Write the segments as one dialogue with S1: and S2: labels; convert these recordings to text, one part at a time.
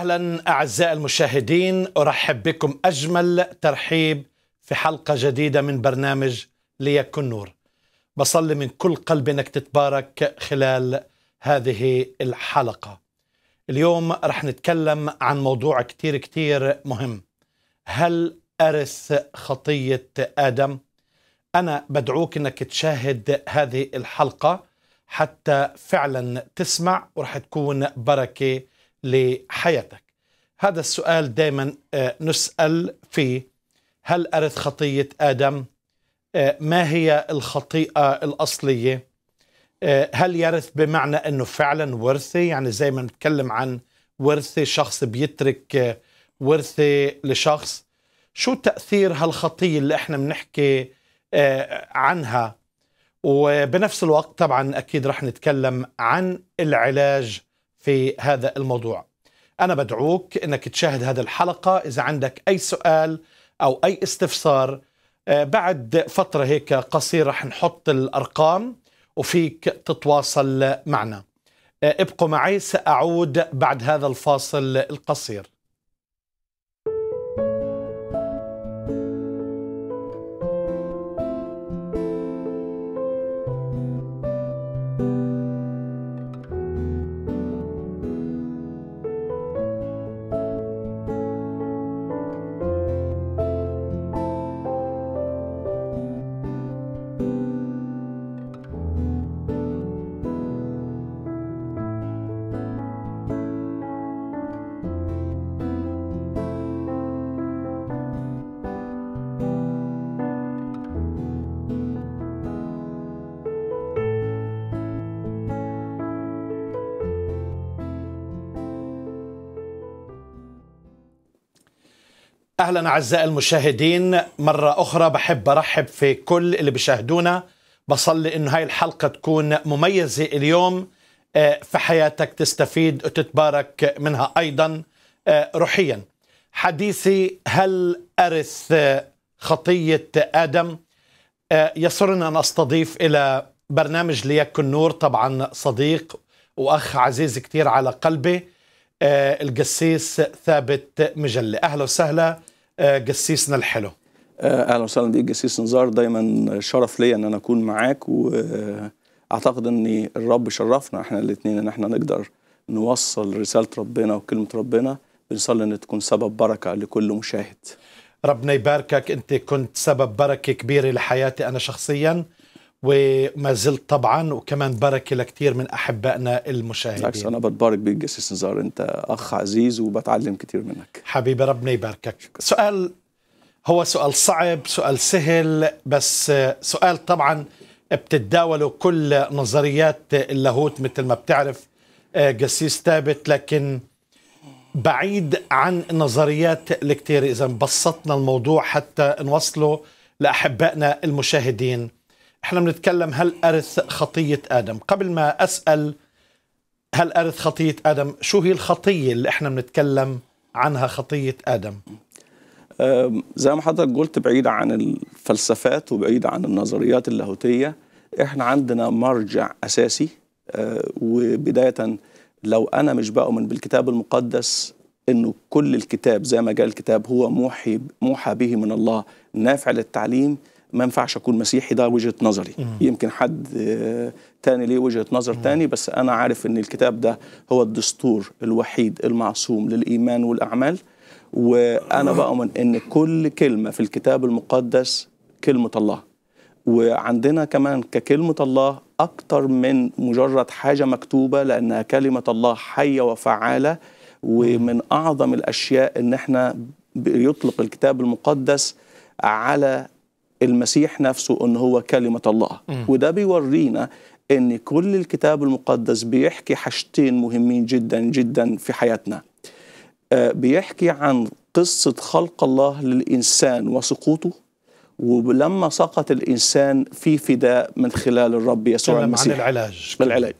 S1: اهلا اعزائي المشاهدين ارحب بكم اجمل ترحيب في حلقه جديده من برنامج ليكن نور بصلي من كل قلب انك تتبارك خلال هذه الحلقه اليوم رح نتكلم عن موضوع كتير كتير مهم هل ارث خطيه ادم انا بدعوك انك تشاهد هذه الحلقه حتى فعلا تسمع ورح تكون بركه لحياتك هذا السؤال دائما آه، نسأل فيه هل أرث خطية آدم آه، ما هي الخطيئة الأصلية آه، هل يرث بمعنى أنه فعلا ورثة يعني زي ما نتكلم عن ورثة شخص بيترك ورثة لشخص شو تأثير هالخطية اللي احنا بنحكي عنها وبنفس الوقت طبعا أكيد رح نتكلم عن العلاج في هذا الموضوع أنا بدعوك أنك تشاهد هذه الحلقة إذا عندك أي سؤال أو أي استفسار آه، بعد فترة هيك قصيرة رح نحط الأرقام وفيك تتواصل معنا آه، ابقوا معي سأعود بعد هذا الفاصل القصير اعزائي المشاهدين مره اخرى بحب ارحب في كل اللي بيشاهدونا بصلي انه هاي الحلقه تكون مميزه اليوم آه، في حياتك تستفيد وتتبارك منها ايضا آه، روحيا حديثي هل ارث خطيه ادم آه، يسرني ان استضيف الى برنامج ليكن نور طبعا صديق واخ عزيز كثير على قلبي القسيس ثابت مجلة أهلا وسهلا قسيسنا آه، الحلو
S2: آه، اهلا وسهلا بيك قسيس نزار دايما شرف ليا ان انا اكون معاك واعتقد آه، ان الرب شرفنا احنا الاثنين ان احنا نقدر نوصل رساله ربنا وكلمه ربنا بنصلي ان تكون سبب بركه لكل مشاهد
S1: ربنا يباركك انت كنت سبب بركه كبيره لحياتي انا شخصيا وما زلت طبعا وكمان بركه لكثير من احبائنا المشاهدين بالعكس انا
S2: بتبارك بيك جسيس نزار انت اخ عزيز وبتعلم كثير منك حبيبي ربنا يباركك سؤال هو سؤال
S1: صعب سؤال سهل بس سؤال طبعا بتتداوله كل نظريات اللاهوت مثل ما بتعرف قسيس آه، ثابت لكن بعيد عن نظريات الكتير إذا بسطنا الموضوع حتى نوصله لأحبائنا المشاهدين احنا بنتكلم هل ارث خطيه ادم قبل ما اسال هل ارث خطيه ادم شو هي الخطيه اللي احنا بنتكلم عنها خطيه ادم
S2: زي ما حضرتك قلت بعيد عن الفلسفات وبعيد عن النظريات اللاهوتيه احنا عندنا مرجع اساسي أه، وبدايه لو انا مش بؤمن بالكتاب المقدس انه كل الكتاب زي ما قال الكتاب هو موحي موحى به من الله نافع للتعليم ما ينفعش اكون مسيحي ده وجهه نظري مم. يمكن حد آه، تاني ليه وجهه نظر مم. تاني بس انا عارف ان الكتاب ده هو الدستور الوحيد المعصوم للايمان والاعمال وانا بامن ان كل كلمه في الكتاب المقدس كلمه الله وعندنا كمان ككلمه الله اكتر من مجرد حاجه مكتوبه لانها كلمه الله حيه وفعاله ومن اعظم الاشياء ان احنا يطلق الكتاب المقدس على المسيح نفسه ان هو كلمه الله م. وده بيورينا ان كل الكتاب المقدس بيحكي حاجتين مهمين جدا جدا في حياتنا آه، بيحكي عن قصه خلق الله للانسان وسقوطه ولما سقط الانسان في فداء من خلال الرب يسوع المسيح عن العلاج بالعلاج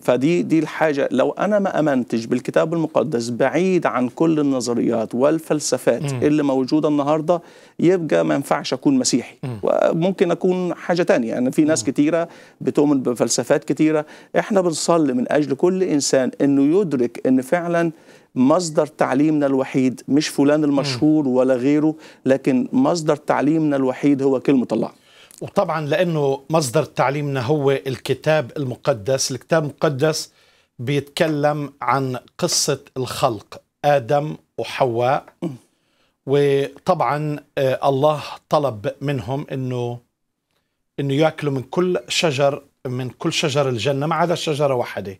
S2: فدي دي الحاجه لو انا ما امنتش بالكتاب المقدس بعيد عن كل النظريات والفلسفات م. اللي موجوده النهارده يبقى ما ينفعش اكون مسيحي م. وممكن اكون حاجه تانية يعني في ناس م. كتيره بتؤمن بفلسفات كتيره احنا بنصلي من اجل كل انسان انه يدرك ان فعلا مصدر تعليمنا الوحيد مش فلان المشهور ولا غيره لكن مصدر تعليمنا الوحيد هو كلمة الله
S1: وطبعا لأنه مصدر تعليمنا هو الكتاب المقدس الكتاب المقدس بيتكلم عن قصة الخلق آدم وحواء وطبعا آه، الله طلب منهم انه انه ياكلوا من كل شجر من كل شجر الجنه ما عدا شجره واحده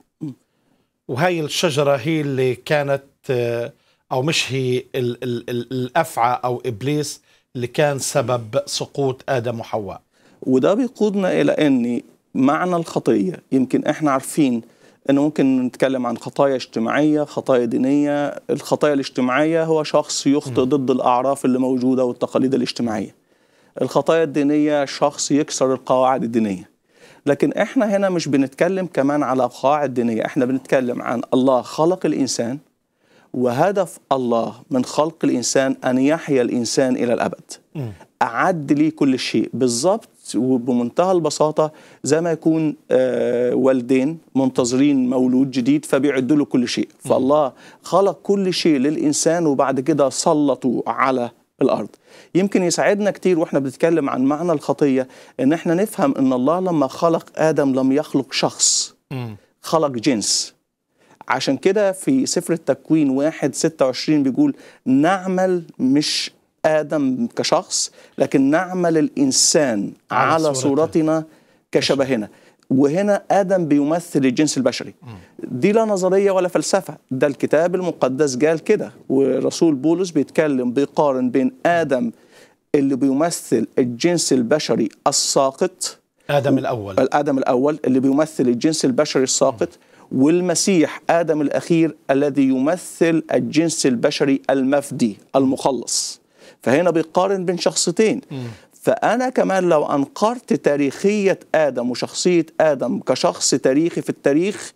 S1: وهي الشجرة هي اللي كانت آه، أو مش هي الأفعى أو إبليس اللي كان سبب
S2: سقوط آدم وحواء وده بيقودنا إلى أن معنى الخطية يمكن إحنا عارفين أنه ممكن نتكلم عن خطايا اجتماعية خطايا دينية الخطايا الاجتماعية هو شخص يخطئ ضد الأعراف اللي موجودة والتقاليد الاجتماعية الخطايا الدينية شخص يكسر القواعد الدينية لكن احنا هنا مش بنتكلم كمان على قواعد دينيه احنا بنتكلم عن الله خلق الانسان وهدف الله من خلق الانسان ان يحيا الانسان الى الابد اعد ليه كل شيء بالظبط وبمنتهى البساطه زي ما يكون آه، والدين منتظرين مولود جديد فبيعدوا له كل شيء فالله خلق كل شيء للانسان وبعد كده سلطوا على الارض يمكن يساعدنا كتير واحنا بنتكلم عن معنى الخطيه ان احنا نفهم ان الله لما خلق ادم لم يخلق شخص خلق جنس عشان كده في سفر التكوين واحد 26 بيقول نعمل مش آدم كشخص لكن نعمل الإنسان على, على صورتنا كشبهنا وهنا آدم بيمثل الجنس البشري دي لا نظرية ولا فلسفة ده الكتاب المقدس قال كده ورسول بولس بيتكلم بيقارن بين آدم اللي بيمثل الجنس البشري الساقط آدم الأول الآدم الأول اللي بيمثل الجنس البشري الساقط والمسيح آدم الأخير الذي يمثل الجنس البشري المفدي المخلص فهنا بيقارن بين شخصيتين فأنا كمان لو أنقرت تاريخية آدم وشخصية آدم كشخص تاريخي في التاريخ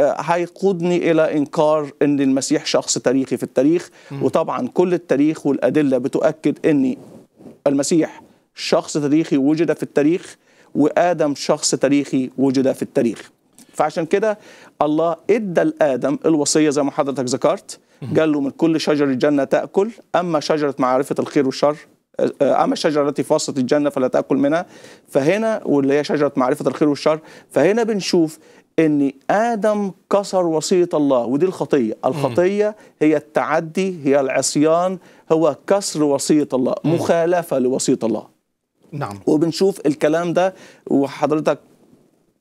S2: هيقودني الى انكار ان المسيح شخص تاريخي في التاريخ وطبعا كل التاريخ والادله بتؤكد ان المسيح شخص تاريخي وجد في التاريخ وادم شخص تاريخي وجد في التاريخ فعشان كده الله ادى لادم الوصيه زي ما حضرتك ذكرت قال له من كل شجر الجنه تاكل اما شجره معرفه الخير والشر آه، اما الشجره التي في وسط الجنه فلا تاكل منها فهنا واللي هي شجره معرفه الخير والشر فهنا بنشوف ان ادم كسر وصيه الله ودي الخطيه الخطيه هي التعدي هي العصيان هو كسر وصيه الله مخالفه لوصيه الله نعم وبنشوف الكلام ده وحضرتك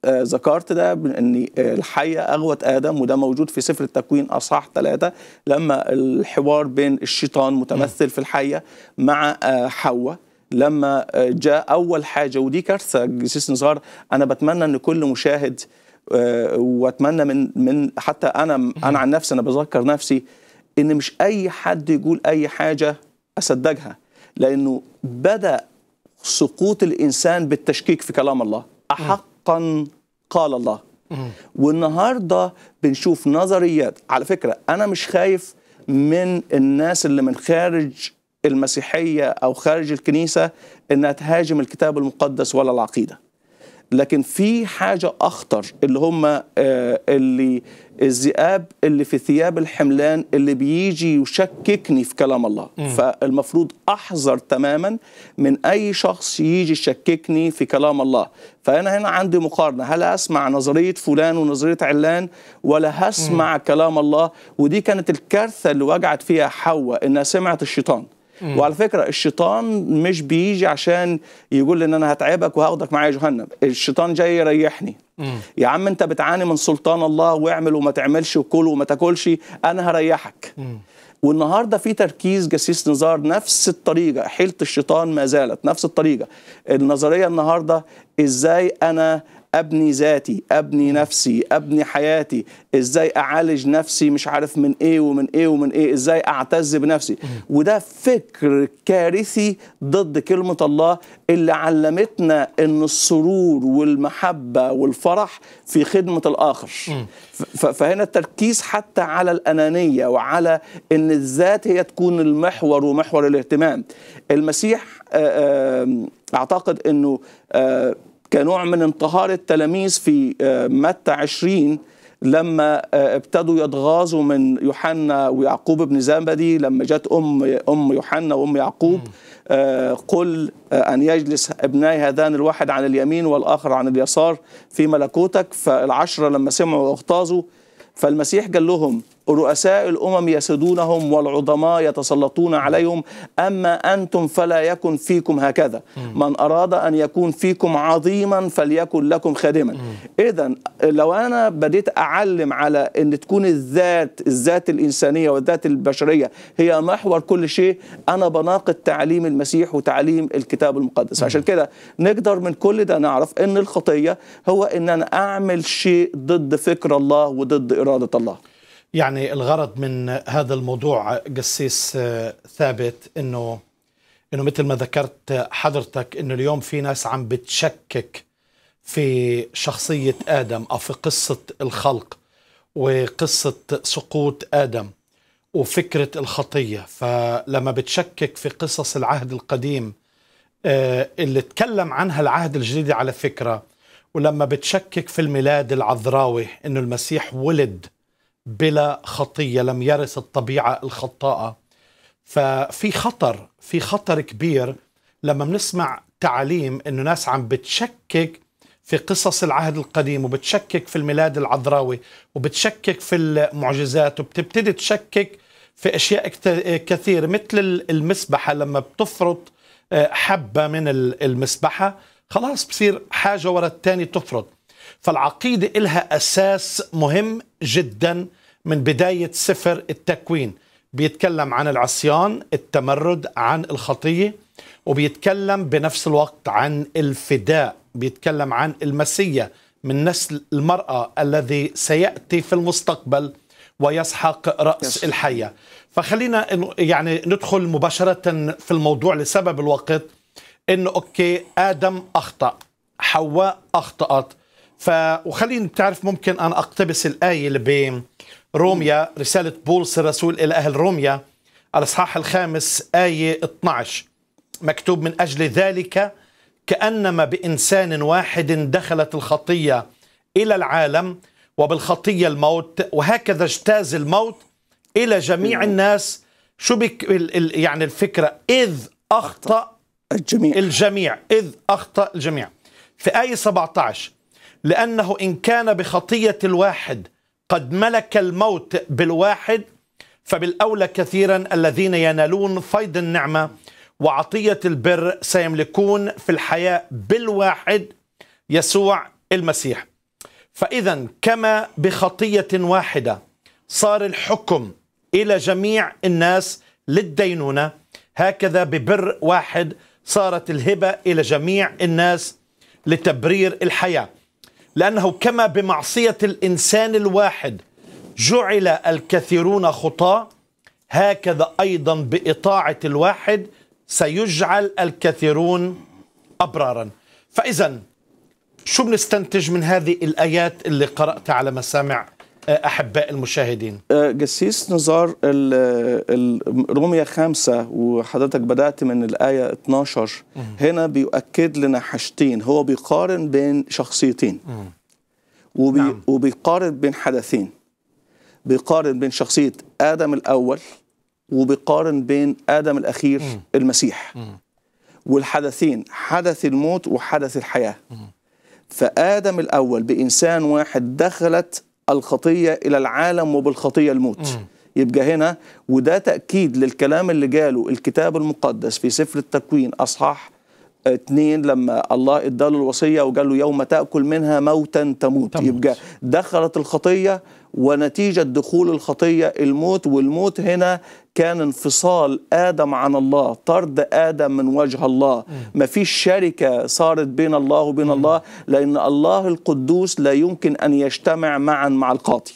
S2: آه، ذكرت ده ان آه، الحيه اغوت ادم وده موجود في سفر التكوين اصحاح ثلاثه لما الحوار بين الشيطان متمثل في الحيه مع آه، حواء لما جاء اول حاجه ودي كارثه جسيس نزار انا بتمنى ان كل مشاهد آه آه، واتمنى من من حتى انا انا عن نفسي انا بذكر نفسي ان مش اي حد يقول اي حاجه اصدقها لانه بدا سقوط الانسان بالتشكيك في كلام الله احقا قال الله والنهارده بنشوف نظريات على فكره انا مش خايف من الناس اللي من خارج المسيحيه او خارج الكنيسه انها تهاجم الكتاب المقدس ولا العقيده لكن في حاجه اخطر اللي هم آه، اللي الذئاب اللي في ثياب الحملان اللي بيجي يشككني في كلام الله م. فالمفروض احذر تماما من اي شخص يجي يشككني في كلام الله فانا هنا عندي مقارنه هل اسمع نظريه فلان ونظريه علان ولا هسمع م. كلام الله ودي كانت الكارثه اللي وجعت فيها حواء انها سمعت الشيطان وعلى فكره الشيطان مش بيجي عشان يقول ان انا هتعبك وهاخدك معايا جهنم الشيطان جاي يريحني يا عم انت بتعاني من سلطان الله واعمل وما تعملش وكل وما تاكلش انا هريحك والنهارده في تركيز جسيس نزار نفس الطريقه حيله الشيطان ما زالت نفس الطريقه النظريه النهارده ازاي انا ابني ذاتي ابني نفسي ابني حياتي ازاي اعالج نفسي مش عارف من ايه ومن ايه ومن ايه ازاي اعتز بنفسي وده فكر كارثي ضد كلمه الله اللي علمتنا ان السرور والمحبه والفرح في خدمه الاخر فهنا التركيز حتى على الانانيه وعلى ان الذات هي تكون المحور ومحور الاهتمام المسيح آه، آه، اعتقد انه آه، كنوع من انتهار التلاميذ في آه، متى 20 لما آه، ابتدوا يتغاظوا من يوحنا ويعقوب بن زبدي لما جت ام ام يوحنا وام يعقوب آه، قل ان يجلس ابناي هذان الواحد عن اليمين والاخر عن اليسار في ملكوتك فالعشره لما سمعوا واغتاظوا فالمسيح قال لهم رؤساء الأمم يسدونهم والعظماء يتسلطون عليهم أما أنتم فلا يكن فيكم هكذا من أراد أن يكون فيكم عظيما فليكن لكم خادما إذا لو أنا بديت أعلم على أن تكون الذات الذات الإنسانية والذات البشرية هي محور كل شيء أنا بناقض تعليم المسيح وتعليم الكتاب المقدس عشان كده نقدر من كل ده نعرف أن الخطية هو أن أنا أعمل شيء ضد فكر الله وضد إرادة الله
S1: يعني الغرض من هذا الموضوع قسيس آه، ثابت انه انه مثل ما ذكرت حضرتك انه اليوم في ناس عم بتشكك في شخصيه ادم او في قصه الخلق وقصه سقوط ادم وفكره الخطيه فلما بتشكك في قصص العهد القديم آه، اللي تكلم عنها العهد الجديد على فكره ولما بتشكك في الميلاد العذراوي انه المسيح ولد بلا خطيه لم يرث الطبيعه الخطاءه ففي خطر في خطر كبير لما بنسمع تعاليم انه ناس عم بتشكك في قصص العهد القديم وبتشكك في الميلاد العذراوي وبتشكك في المعجزات وبتبتدي تشكك في اشياء كثير مثل المسبحه لما بتفرط آه، حبه من المسبحه خلاص بصير حاجه ورا الثانيه تفرط فالعقيدة إلها أساس مهم جدا من بداية سفر التكوين بيتكلم عن العصيان التمرد عن الخطية وبيتكلم بنفس الوقت عن الفداء بيتكلم عن المسيا من نسل المرأة الذي سيأتي في المستقبل ويسحق رأس يس. الحية فخلينا يعني ندخل مباشرة في الموضوع لسبب الوقت انه اوكي ادم اخطا حواء اخطات ف وخليني بتعرف ممكن انا اقتبس الايه اللي روميا رساله بولس الرسول الى اهل روميا الاصحاح الخامس ايه 12 مكتوب من اجل ذلك كانما بانسان واحد دخلت الخطيه الى العالم وبالخطيه الموت وهكذا اجتاز الموت الى جميع الناس شو بك يعني الفكره اذ اخطا الجميع الجميع اذ اخطا الجميع في ايه 17 لأنه إن كان بخطية الواحد قد ملك الموت بالواحد فبالأولى كثيرا الذين ينالون فيض النعمة وعطية البر سيملكون في الحياة بالواحد يسوع المسيح فإذا كما بخطية واحدة صار الحكم إلى جميع الناس للدينونة هكذا ببر واحد صارت الهبة إلى جميع الناس لتبرير الحياة لأنه كما بمعصية الإنسان الواحد جعل الكثيرون خطاة هكذا أيضا بإطاعة الواحد سيجعل الكثيرون أبرارا فإذا شو بنستنتج من هذه الآيات اللي قرأت على مسامع أحباء المشاهدين
S2: أه، جسيس نزار الروميه خامسة وحضرتك بدأت من الآية 12 هنا بيؤكد لنا حاجتين هو بيقارن بين شخصيتين وبي نعم. وبيقارن بين حدثين بيقارن بين شخصية آدم الأول وبيقارن بين آدم الأخير مم. المسيح مم. والحدثين حدث الموت وحدث الحياة مم. فآدم الأول بإنسان واحد دخلت الخطيه الى العالم وبالخطيه الموت م. يبقى هنا وده تاكيد للكلام اللي جاله الكتاب المقدس في سفر التكوين اصحاح اتنين لما الله اداله الوصيه وقال له يوم تاكل منها موتا تموت, تموت. يبقى دخلت الخطيه ونتيجة دخول الخطية الموت والموت هنا كان انفصال آدم عن الله طرد آدم من وجه الله مفيش شركة صارت بين الله وبين الله لأن الله القدوس لا يمكن أن يجتمع معا مع القاضي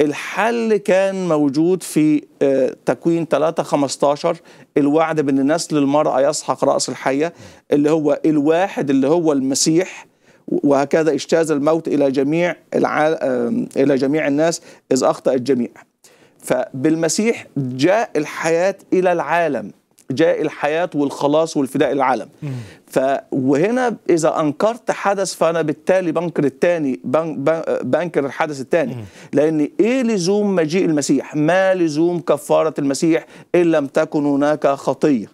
S2: الحل كان موجود في آه، تكوين 3 15 الوعد بأن نسل المرأة يسحق رأس الحية اللي هو الواحد اللي هو المسيح وهكذا اجتاز الموت إلى جميع الع... إلى جميع الناس إذ أخطأ الجميع فبالمسيح جاء الحياة إلى العالم جاء الحياة والخلاص والفداء العالم ف وهنا إذا أنكرت حدث فأنا بالتالي بنكر الثاني بن... بنكر الحدث الثاني لأن إيه لزوم مجيء المسيح ما لزوم كفارة المسيح إن لم تكن هناك خطية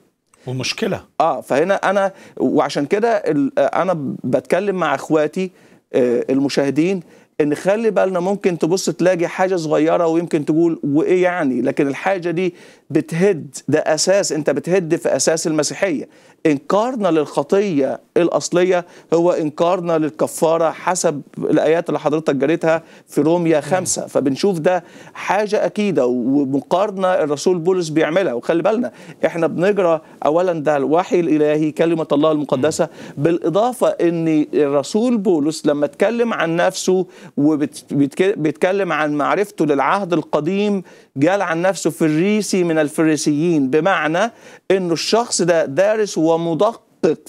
S2: ومشكله اه فهنا انا وعشان كده آه، انا بتكلم مع اخواتي آه، المشاهدين ان خلي بالنا ممكن تبص تلاقي حاجه صغيره ويمكن تقول وايه يعني لكن الحاجه دي بتهد ده اساس انت بتهد في اساس المسيحيه انكارنا للخطيه الاصليه هو انكارنا للكفاره حسب الايات اللي حضرتك جريتها في روميا نعم. خمسة فبنشوف ده حاجه اكيده ومقارنه الرسول بولس بيعملها وخلي بالنا احنا بنجرى اولا ده الوحي الالهي كلمه الله المقدسه بالاضافه ان الرسول بولس لما اتكلم عن نفسه وبيتكلم عن معرفته للعهد القديم قال عن نفسه في الريسي من من الفريسيين بمعنى أن الشخص ده دارس ومدقق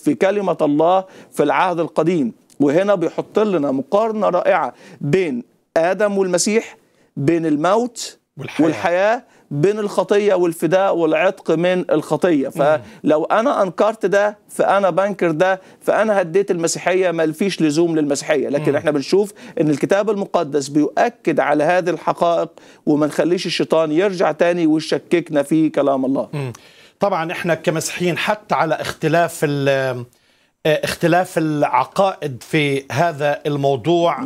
S2: في كلمة الله في العهد القديم وهنا بيحط لنا مقارنة رائعة بين آدم والمسيح بين الموت والحياة, والحياة بين الخطيه والفداء والعتق من الخطيه فلو انا انكرت ده فانا بنكر ده فانا هديت المسيحيه ما فيش لزوم للمسيحيه لكن احنا بنشوف ان الكتاب المقدس بيؤكد على هذه الحقائق وما نخليش الشيطان يرجع تاني ويشككنا في كلام الله
S1: طبعا احنا كمسيحيين حتى على اختلاف آه، اختلاف العقائد في هذا الموضوع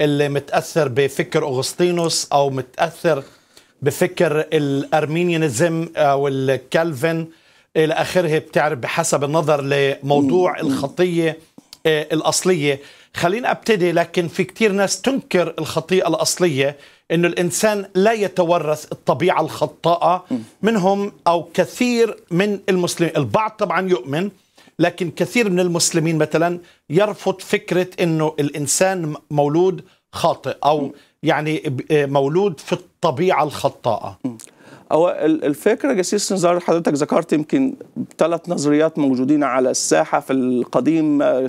S1: اللي متاثر بفكر اغسطينوس او متاثر بفكر الارمينيانزم او الكالفن الى اخره بتعرف بحسب النظر لموضوع الخطيه آه، الاصليه خلينا ابتدي لكن في كثير ناس تنكر الخطيه الاصليه انه الانسان لا يتورث الطبيعه الخطاءه منهم او كثير من المسلمين البعض طبعا يؤمن لكن كثير من المسلمين مثلا يرفض فكره انه الانسان مولود خاطئ او يعني آه، مولود في الطبيعه الخطاءه
S2: هو الفكره جسيس نزار حضرتك ذكرت يمكن ثلاث نظريات موجودين على الساحه في القديم آه،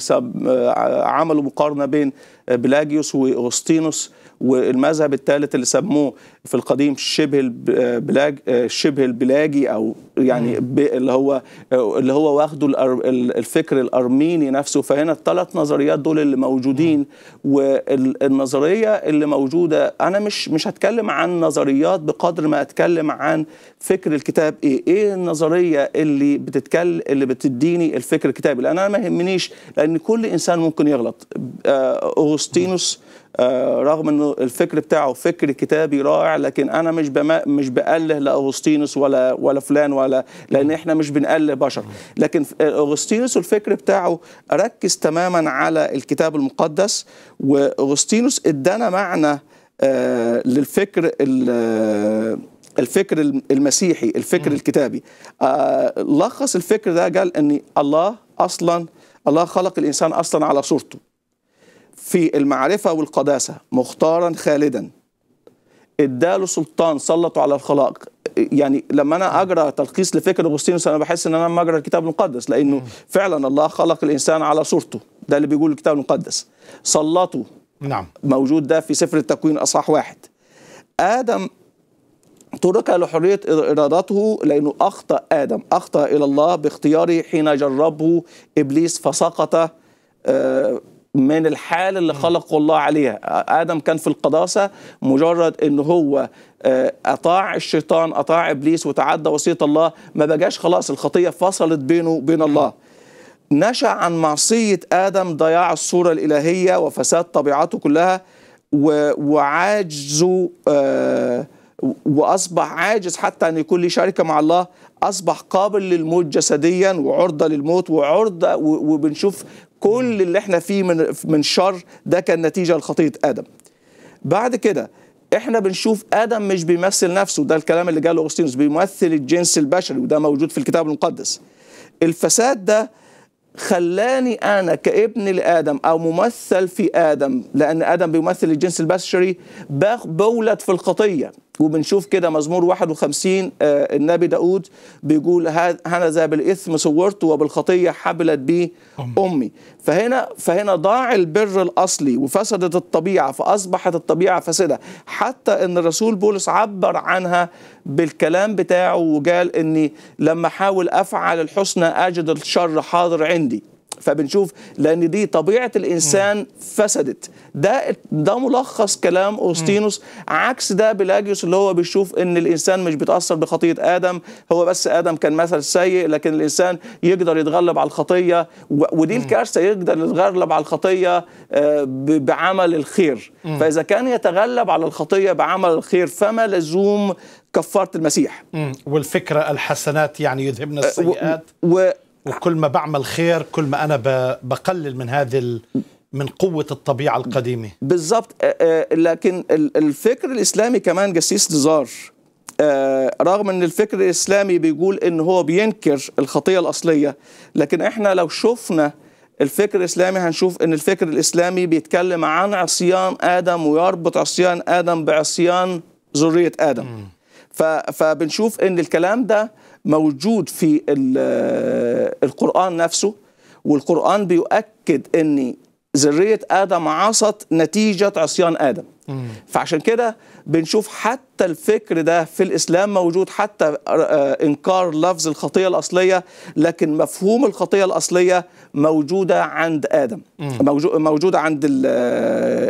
S2: آه، عملوا مقارنه بين بلاجيوس واغسطينوس والمذهب الثالث اللي سموه في القديم شبه البلاج شبه البلاجي او يعني اللي هو اللي هو واخده الفكر الارميني نفسه فهنا الثلاث نظريات دول اللي موجودين والنظريه اللي موجوده انا مش مش هتكلم عن نظريات بقدر ما اتكلم عن فكر الكتاب ايه ايه النظريه اللي بتتكلم اللي بتديني الفكر الكتابي لان انا ما يهمنيش لان كل انسان ممكن يغلط آه، اغسطينوس آه، رغم ان الفكر بتاعه فكر كتابي رائع لكن انا مش مش بأله لاغسطينوس ولا ولا فلان ولا لان احنا مش بنأله بشر لكن اغسطينوس الفكر بتاعه ركز تماما على الكتاب المقدس واغسطينوس ادانا معنى آه، للفكر الفكر المسيحي الفكر الكتابي آه، لخص الفكر ده قال ان الله اصلا الله خلق الانسان اصلا على صورته في المعرفة والقداسة مختارا خالدا اداله سلطان سلطه على الخلائق يعني لما انا اقرا تلخيص لفكر اغسطينوس انا بحس ان انا لما اقرا الكتاب المقدس لانه فعلا الله خلق الانسان على صورته ده اللي بيقول الكتاب المقدس سلطه نعم موجود ده في سفر التكوين اصحاح واحد ادم ترك لحرية إرادته لأنه أخطأ آدم أخطأ إلى الله باختياره حين جربه إبليس فسقط آه، من الحال اللي خلقه الله عليها آدم كان في القداسة مجرد أن هو آه، اطاع الشيطان اطاع ابليس وتعدى وصيه الله ما بقاش خلاص الخطيه فصلت بينه وبين الله نشا عن معصيه ادم ضياع الصوره الالهيه وفساد طبيعته كلها وعاجزه آه، واصبح عاجز حتى ان يكون لي شركه مع الله اصبح قابل للموت جسديا وعرضه للموت وعرضه وبنشوف كل اللي احنا فيه من من شر ده كان نتيجه لخطيه ادم بعد كده احنا بنشوف ادم مش بيمثل نفسه ده الكلام اللي جاله اغسطينوس بيمثل الجنس البشري وده موجود في الكتاب المقدس الفساد ده خلاني انا كابن لادم او ممثل في ادم لان ادم بيمثل الجنس البشري بولد في الخطيه وبنشوف كده مزمور 51 آه، النبي داود بيقول هذا بالإثم صورت وبالخطية حبلت بي أمي فهنا فهنا ضاع البر الأصلي وفسدت الطبيعة فأصبحت الطبيعة فاسدة حتى أن الرسول بولس عبر عنها بالكلام بتاعه وقال أني لما أحاول أفعل الحسنى أجد الشر حاضر عندي فبنشوف لان دي طبيعه الانسان فسدت ده ده ملخص كلام اوستينوس عكس ده بلاجيوس اللي هو بيشوف ان الانسان مش بيتاثر بخطيه ادم هو بس ادم كان مثل سيء لكن الانسان يقدر يتغلب على الخطيه ودي الكارثه يقدر يتغلب على الخطيه آه، بعمل الخير فاذا كان يتغلب على الخطيه بعمل الخير فما لزوم كفاره المسيح
S1: والفكره الحسنات يعني يذهبن آه، السيئات و... و... وكل ما بعمل خير كل ما أنا بقلل من هذه من قوة الطبيعة القديمة
S2: بالضبط لكن الفكر الإسلامي كمان جسيس نزار رغم ان الفكر الاسلامي بيقول ان هو بينكر الخطيه الاصليه لكن احنا لو شفنا الفكر الاسلامي هنشوف ان الفكر الاسلامي بيتكلم عن عصيان ادم ويربط عصيان ادم بعصيان ذريه ادم فبنشوف ان الكلام ده موجود في آه، القرآن نفسه والقرآن بيؤكد أن ذرية آدم عصت نتيجة عصيان آدم فعشان كده بنشوف حتى الفكر ده في الإسلام موجود حتى آه، إنكار لفظ الخطية الأصلية لكن مفهوم الخطية الأصلية موجودة عند آدم موجودة عند آه،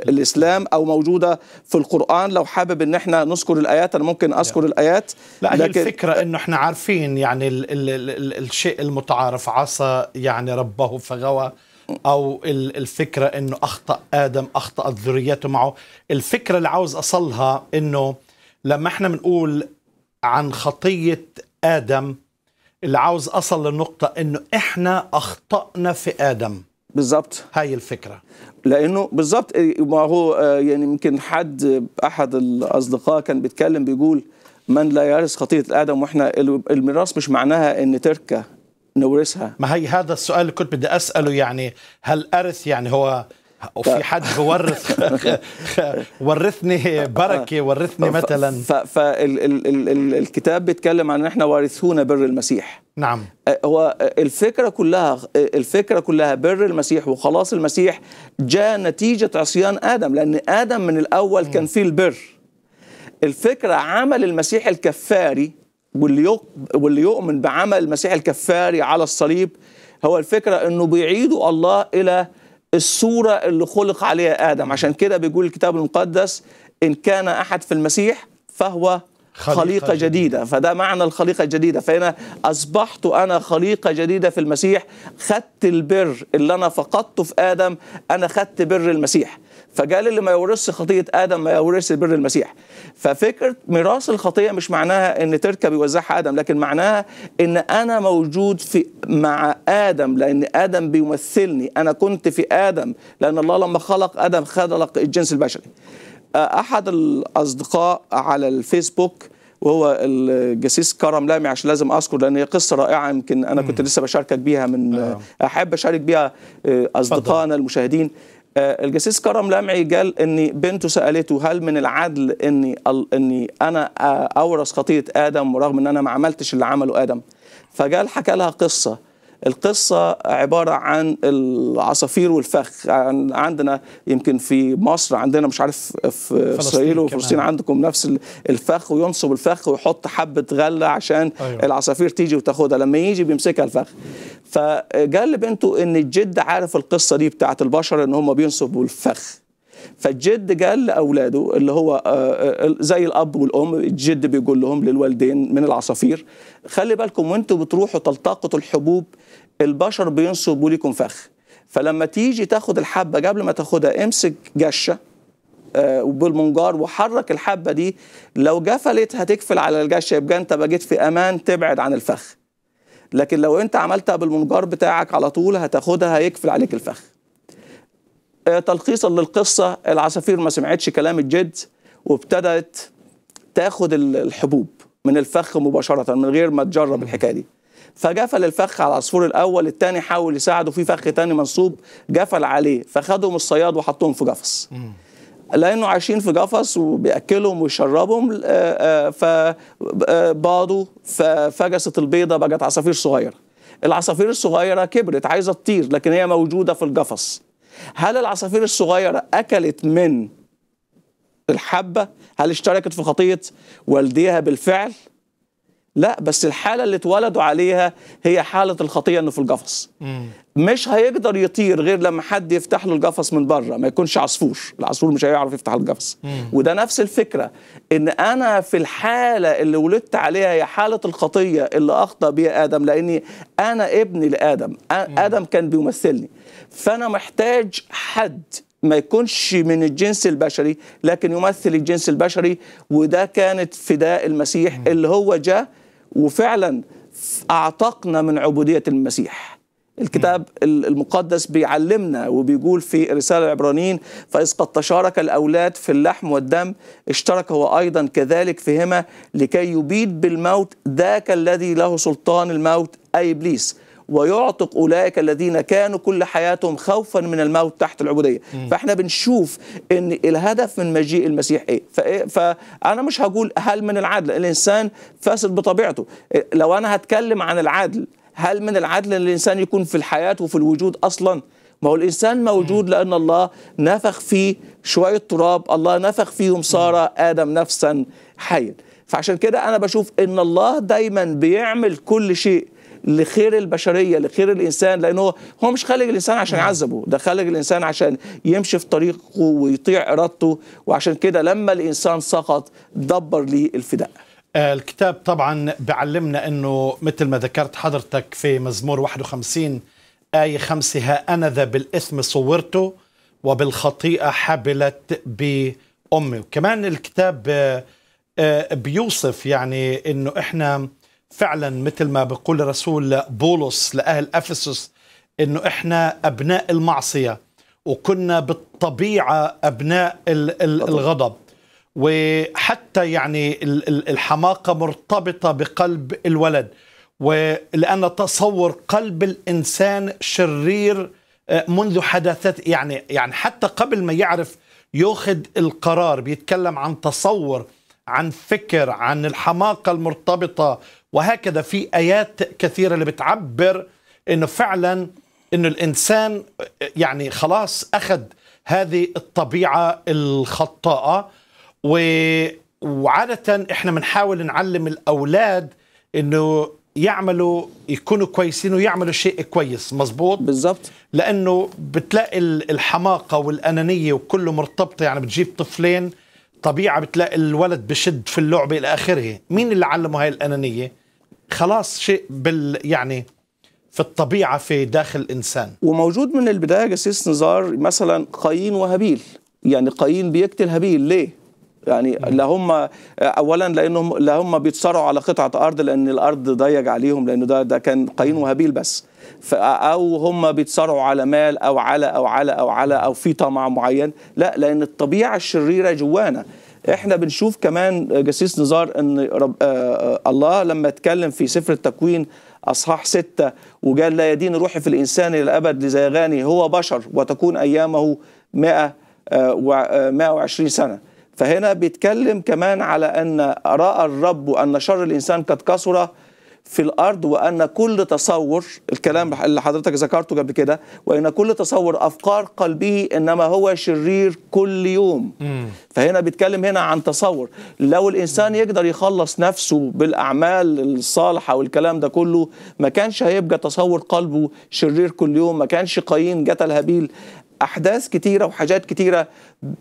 S2: الإسلام أو موجودة في القرآن لو حابب إن احنا نذكر الآيات أنا ممكن أذكر الآيات لا لكن
S1: الفكرة إنه احنا عارفين يعني الشيء المتعارف عصى يعني ربه فغوى او الفكره انه اخطا ادم اخطات ذريته معه الفكره اللي عاوز اصلها انه لما احنا بنقول عن خطيه ادم اللي عاوز اصل للنقطه انه احنا
S2: اخطانا في ادم بالظبط هاي الفكره لانه بالظبط ما هو آه، يعني يمكن حد احد الاصدقاء كان بيتكلم بيقول من لا يرث خطيه ادم واحنا الميراث مش معناها ان تركه نورثها
S1: ما هي هذا السؤال اللي كنت بدي اساله يعني هل ارث يعني هو وفي حد بورث ورثني بركه ورثني مثلا
S2: فالكتاب بيتكلم عن ان احنا وارثون بر المسيح نعم أه، هو الفكره كلها الفكره كلها بر المسيح وخلاص المسيح جاء نتيجه عصيان ادم لان ادم من الاول كان فيه البر الفكره عمل المسيح الكفاري واللي واللي يؤمن بعمل المسيح الكفاري على الصليب هو الفكره انه بيعيدوا الله الى الصوره اللي خلق عليها ادم عشان كده بيقول الكتاب المقدس ان كان احد في المسيح فهو خليقة, خليقة جديدة. جديدة فده معنى الخليقة الجديدة فهنا أصبحت أنا خليقة جديدة في المسيح خدت البر اللي أنا فقدته في آدم أنا خدت بر المسيح فقال اللي ما يورثش خطيه ادم ما يورثش بر المسيح ففكره ميراث الخطيه مش معناها ان تركه بيوزعها ادم لكن معناها ان انا موجود في مع ادم لان ادم بيمثلني انا كنت في ادم لان الله لما خلق ادم خلق الجنس البشري آه، احد الاصدقاء على الفيسبوك وهو الجسيس كرم لامي عشان لازم اذكر لان هي قصه رائعه يمكن انا كنت لسه بشاركك بيها من آه. احب اشارك بيها آه، اصدقائنا المشاهدين آه، الجسيس كرم لمعي قال ان بنته سالته هل من العدل اني اني انا آه، اورث خطيه ادم ورغم ان انا ما عملتش اللي عمله ادم فقال حكى لها قصه القصة عبارة عن العصافير والفخ عندنا يمكن في مصر عندنا مش عارف في إسرائيل وفلسطين عندكم نفس الفخ وينصب الفخ ويحط حبة غلة عشان أيوة. العصافير تيجي وتاخدها لما يجي بيمسكها الفخ فقال لبنته ان الجد عارف القصة دي بتاعت البشر ان هم بينصبوا الفخ فالجد قال لاولاده اللي هو آه، آه، زي الاب والام الجد بيقول لهم للوالدين من العصافير خلي بالكم وانتوا بتروحوا تلتقطوا الحبوب البشر بينصبوا لكم فخ فلما تيجي تاخد الحبه قبل ما تاخدها امسك جشه آه، وبالمنجار وحرك الحبه دي لو جفلت هتقفل على الجشه يبقى انت بقيت في امان تبعد عن الفخ لكن لو انت عملتها بالمنجار بتاعك على طول هتاخدها هيقفل عليك الفخ آه، تلخيصا للقصه العصافير ما سمعتش كلام الجد وابتدت تاخد الحبوب من الفخ مباشره من غير ما تجرب الحكايه دي فجفل الفخ على العصفور الاول الثاني حاول يساعده في فخ ثاني منصوب جفل عليه فخدهم الصياد وحطهم في قفص لانه عايشين في قفص وبياكلهم ويشربهم آه، آه، فباضوا ففجست البيضه بقت عصافير صغيره العصافير الصغيره كبرت عايزه تطير لكن هي موجوده في القفص هل العصافير الصغيرة أكلت من الحبة هل اشتركت في خطية والديها بالفعل لا بس الحالة اللي اتولدوا عليها هي حالة الخطية انه في القفص مش هيقدر يطير غير لما حد يفتح له القفص من بره ما يكونش عصفور العصفور مش هيعرف يفتح القفص وده نفس الفكره ان انا في الحاله اللي ولدت عليها هي حاله الخطيه اللي اخطا بيها ادم لاني انا ابني لادم ادم كان بيمثلني فانا محتاج حد ما يكونش من الجنس البشري لكن يمثل الجنس البشري وده كانت فداء المسيح اللي هو جاء وفعلا اعتقنا من عبوديه المسيح الكتاب المقدس بيعلمنا وبيقول في رسالة العبرانيين فإذ قد تشارك الأولاد في اللحم والدم اشترك هو أيضا كذلك فيهما لكي يبيد بالموت ذاك الذي له سلطان الموت أي إبليس ويعتق اولئك الذين كانوا كل حياتهم خوفا من الموت تحت العبوديه فاحنا بنشوف ان الهدف من مجيء المسيح إيه؟, ايه فانا مش هقول هل من العدل الانسان فاسد بطبيعته إيه؟ لو انا هتكلم عن العدل هل من العدل ان الانسان يكون في الحياه وفي الوجود اصلا ما هو الانسان موجود لان الله نفخ فيه شويه تراب الله نفخ فيهم صار ادم نفسا حيا فعشان كده انا بشوف ان الله دايما بيعمل كل شيء لخير البشريه لخير الانسان لان هو هو مش خالق الانسان عشان نعم. يعذبه ده خالق الانسان عشان يمشي في طريقه ويطيع ارادته وعشان كده لما الانسان سقط دبر ليه الفداء الكتاب طبعا
S1: بعلمنا انه مثل ما ذكرت حضرتك في مزمور 51 آية خمسة ها أنا ذا بالإثم صورته وبالخطيئة حبلت بأمي وكمان الكتاب آه، آه، بيوصف يعني أنه إحنا فعلا مثل ما بيقول الرسول بولس لأهل أفسس أنه إحنا أبناء المعصية وكنا بالطبيعة أبناء الغضب وحتى يعني الحماقة مرتبطة بقلب الولد ولأن تصور قلب الإنسان شرير آه، منذ حدثت يعني يعني حتى قبل ما يعرف ياخذ القرار بيتكلم عن تصور عن فكر عن الحماقة المرتبطة وهكذا في آيات كثيرة اللي بتعبر أنه فعلا أنه الإنسان آه، يعني خلاص أخذ هذه الطبيعة الخطاءة و... وعادة احنا بنحاول نعلم الاولاد انه يعملوا يكونوا كويسين ويعملوا شيء كويس مزبوط بالضبط لانه بتلاقي الحماقه والانانيه وكله مرتبطه يعني بتجيب طفلين طبيعه بتلاقي الولد بشد في اللعبه الى اخره مين اللي علمه هاي الانانيه خلاص شيء بال يعني في الطبيعه في داخل الانسان
S2: وموجود من البدايه جسيس نزار مثلا قايين وهابيل يعني قايين بيقتل هابيل ليه يعني لا هم اولا لانهم لا هم بيتصارعوا على قطعه ارض لان الارض ضيق عليهم لانه ده ده كان قايين وهابيل بس او هم بيتصارعوا على مال او على او على او على او في طمع معين لا لان الطبيعه الشريره جوانا احنا بنشوف كمان جسيس نزار ان رب آه, آه، الله لما اتكلم في سفر التكوين اصحاح ستة وقال لا يدين روحي في الانسان الى الابد لزيغاني هو بشر وتكون ايامه 100 120 آه، آه، سنه فهنا بيتكلم كمان على أن رأى الرب أن شر الإنسان قد كثر في الأرض وأن كل تصور الكلام اللي حضرتك ذكرته قبل كده وأن كل تصور أفكار قلبه إنما هو شرير كل يوم مم. فهنا بيتكلم هنا عن تصور لو الإنسان يقدر يخلص نفسه بالأعمال الصالحة والكلام ده كله ما كانش هيبقى تصور قلبه شرير كل يوم ما كانش قايين قتل هابيل احداث كتيره وحاجات كتيره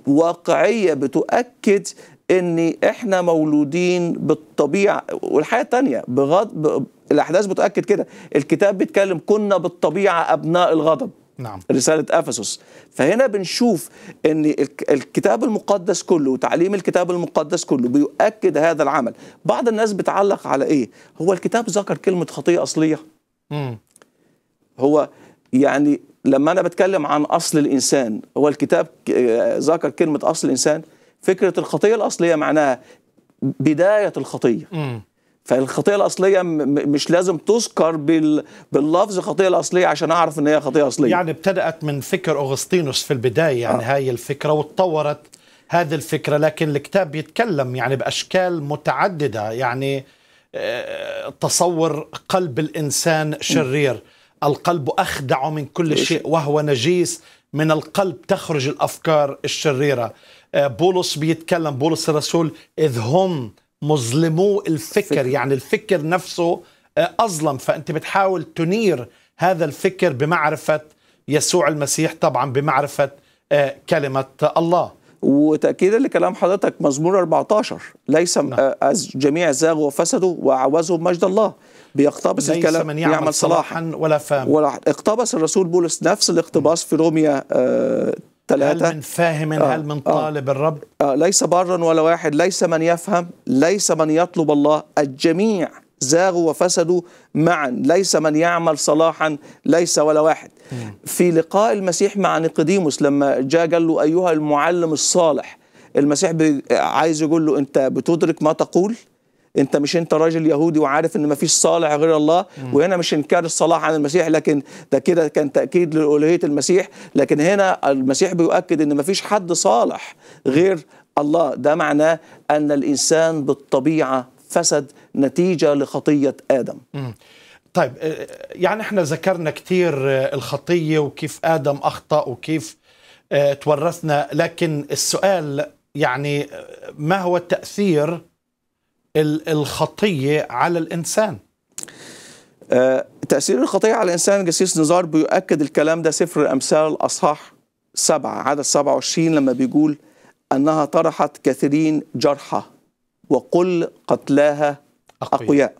S2: واقعيه بتؤكد ان احنا مولودين بالطبيعه والحياه الثانيه بغض الاحداث بتؤكد كده الكتاب بيتكلم كنا بالطبيعه ابناء الغضب نعم رسالة أفسس فهنا بنشوف أن الكتاب المقدس كله وتعليم الكتاب المقدس كله بيؤكد هذا العمل بعض الناس بتعلق على إيه هو الكتاب ذكر كلمة خطية أصلية مم. هو يعني لما انا بتكلم عن اصل الانسان هو الكتاب ذكر كلمه اصل الانسان فكره الخطيه الاصليه معناها بدايه الخطيه م. فالخطيه الاصليه مش لازم تذكر بال... باللفظ خطيه الاصليه عشان اعرف ان هي خطيه اصليه يعني
S1: ابتدات من فكر اغسطينوس في البدايه يعني آه. هاي الفكره وتطورت هذه الفكره لكن الكتاب بيتكلم يعني باشكال متعدده يعني آه، تصور قلب الانسان شرير م. القلب أخدع من كل شيء وهو نجيس من القلب تخرج الأفكار الشريرة آه، بولس بيتكلم بولس الرسول إذ هم مظلمو الفكر يعني الفكر نفسه آه، أظلم فأنت بتحاول تنير هذا الفكر بمعرفة يسوع المسيح طبعا بمعرفة
S2: آه، كلمة الله
S1: وتأكيدا
S2: لكلام حضرتك مزمور 14 ليس نعم. جميع زاغوا وفسدوا وعوزهم مجد الله بيقتبس الكلام من يعمل, يعمل صلاحا
S1: ولا فاهم ولا
S2: اقتبس الرسول بولس نفس الاقتباس في روميا آه هل من فاهم آه هل من آه. طالب آه الرب آه ليس برا ولا واحد ليس من يفهم ليس من يطلب الله الجميع زاغوا وفسدوا معا ليس من يعمل صلاحا ليس ولا واحد في لقاء المسيح مع نيقوديموس لما جاء قال له أيها المعلم الصالح المسيح عايز يقول له أنت بتدرك ما تقول انت مش انت راجل يهودي وعارف ان مفيش صالح غير الله وهنا مش انكار الصلاح عن المسيح لكن ده كده كان تاكيد لالوهيه المسيح لكن هنا المسيح بيؤكد ان مفيش حد صالح غير الله ده معناه ان الانسان بالطبيعه فسد نتيجه لخطيه ادم
S1: طيب آه، يعني احنا ذكرنا كثير آه، الخطيه وكيف ادم اخطا وكيف آه، تورثنا لكن السؤال يعني ما هو التاثير الخطيه على
S2: الانسان آه، تأثير الخطية على الإنسان جسيس نزار بيؤكد الكلام ده سفر الأمثال أصحاح سبعة عدد 27 لما بيقول أنها طرحت كثيرين جرحى وقل قتلاها أقوياء, أقوياء.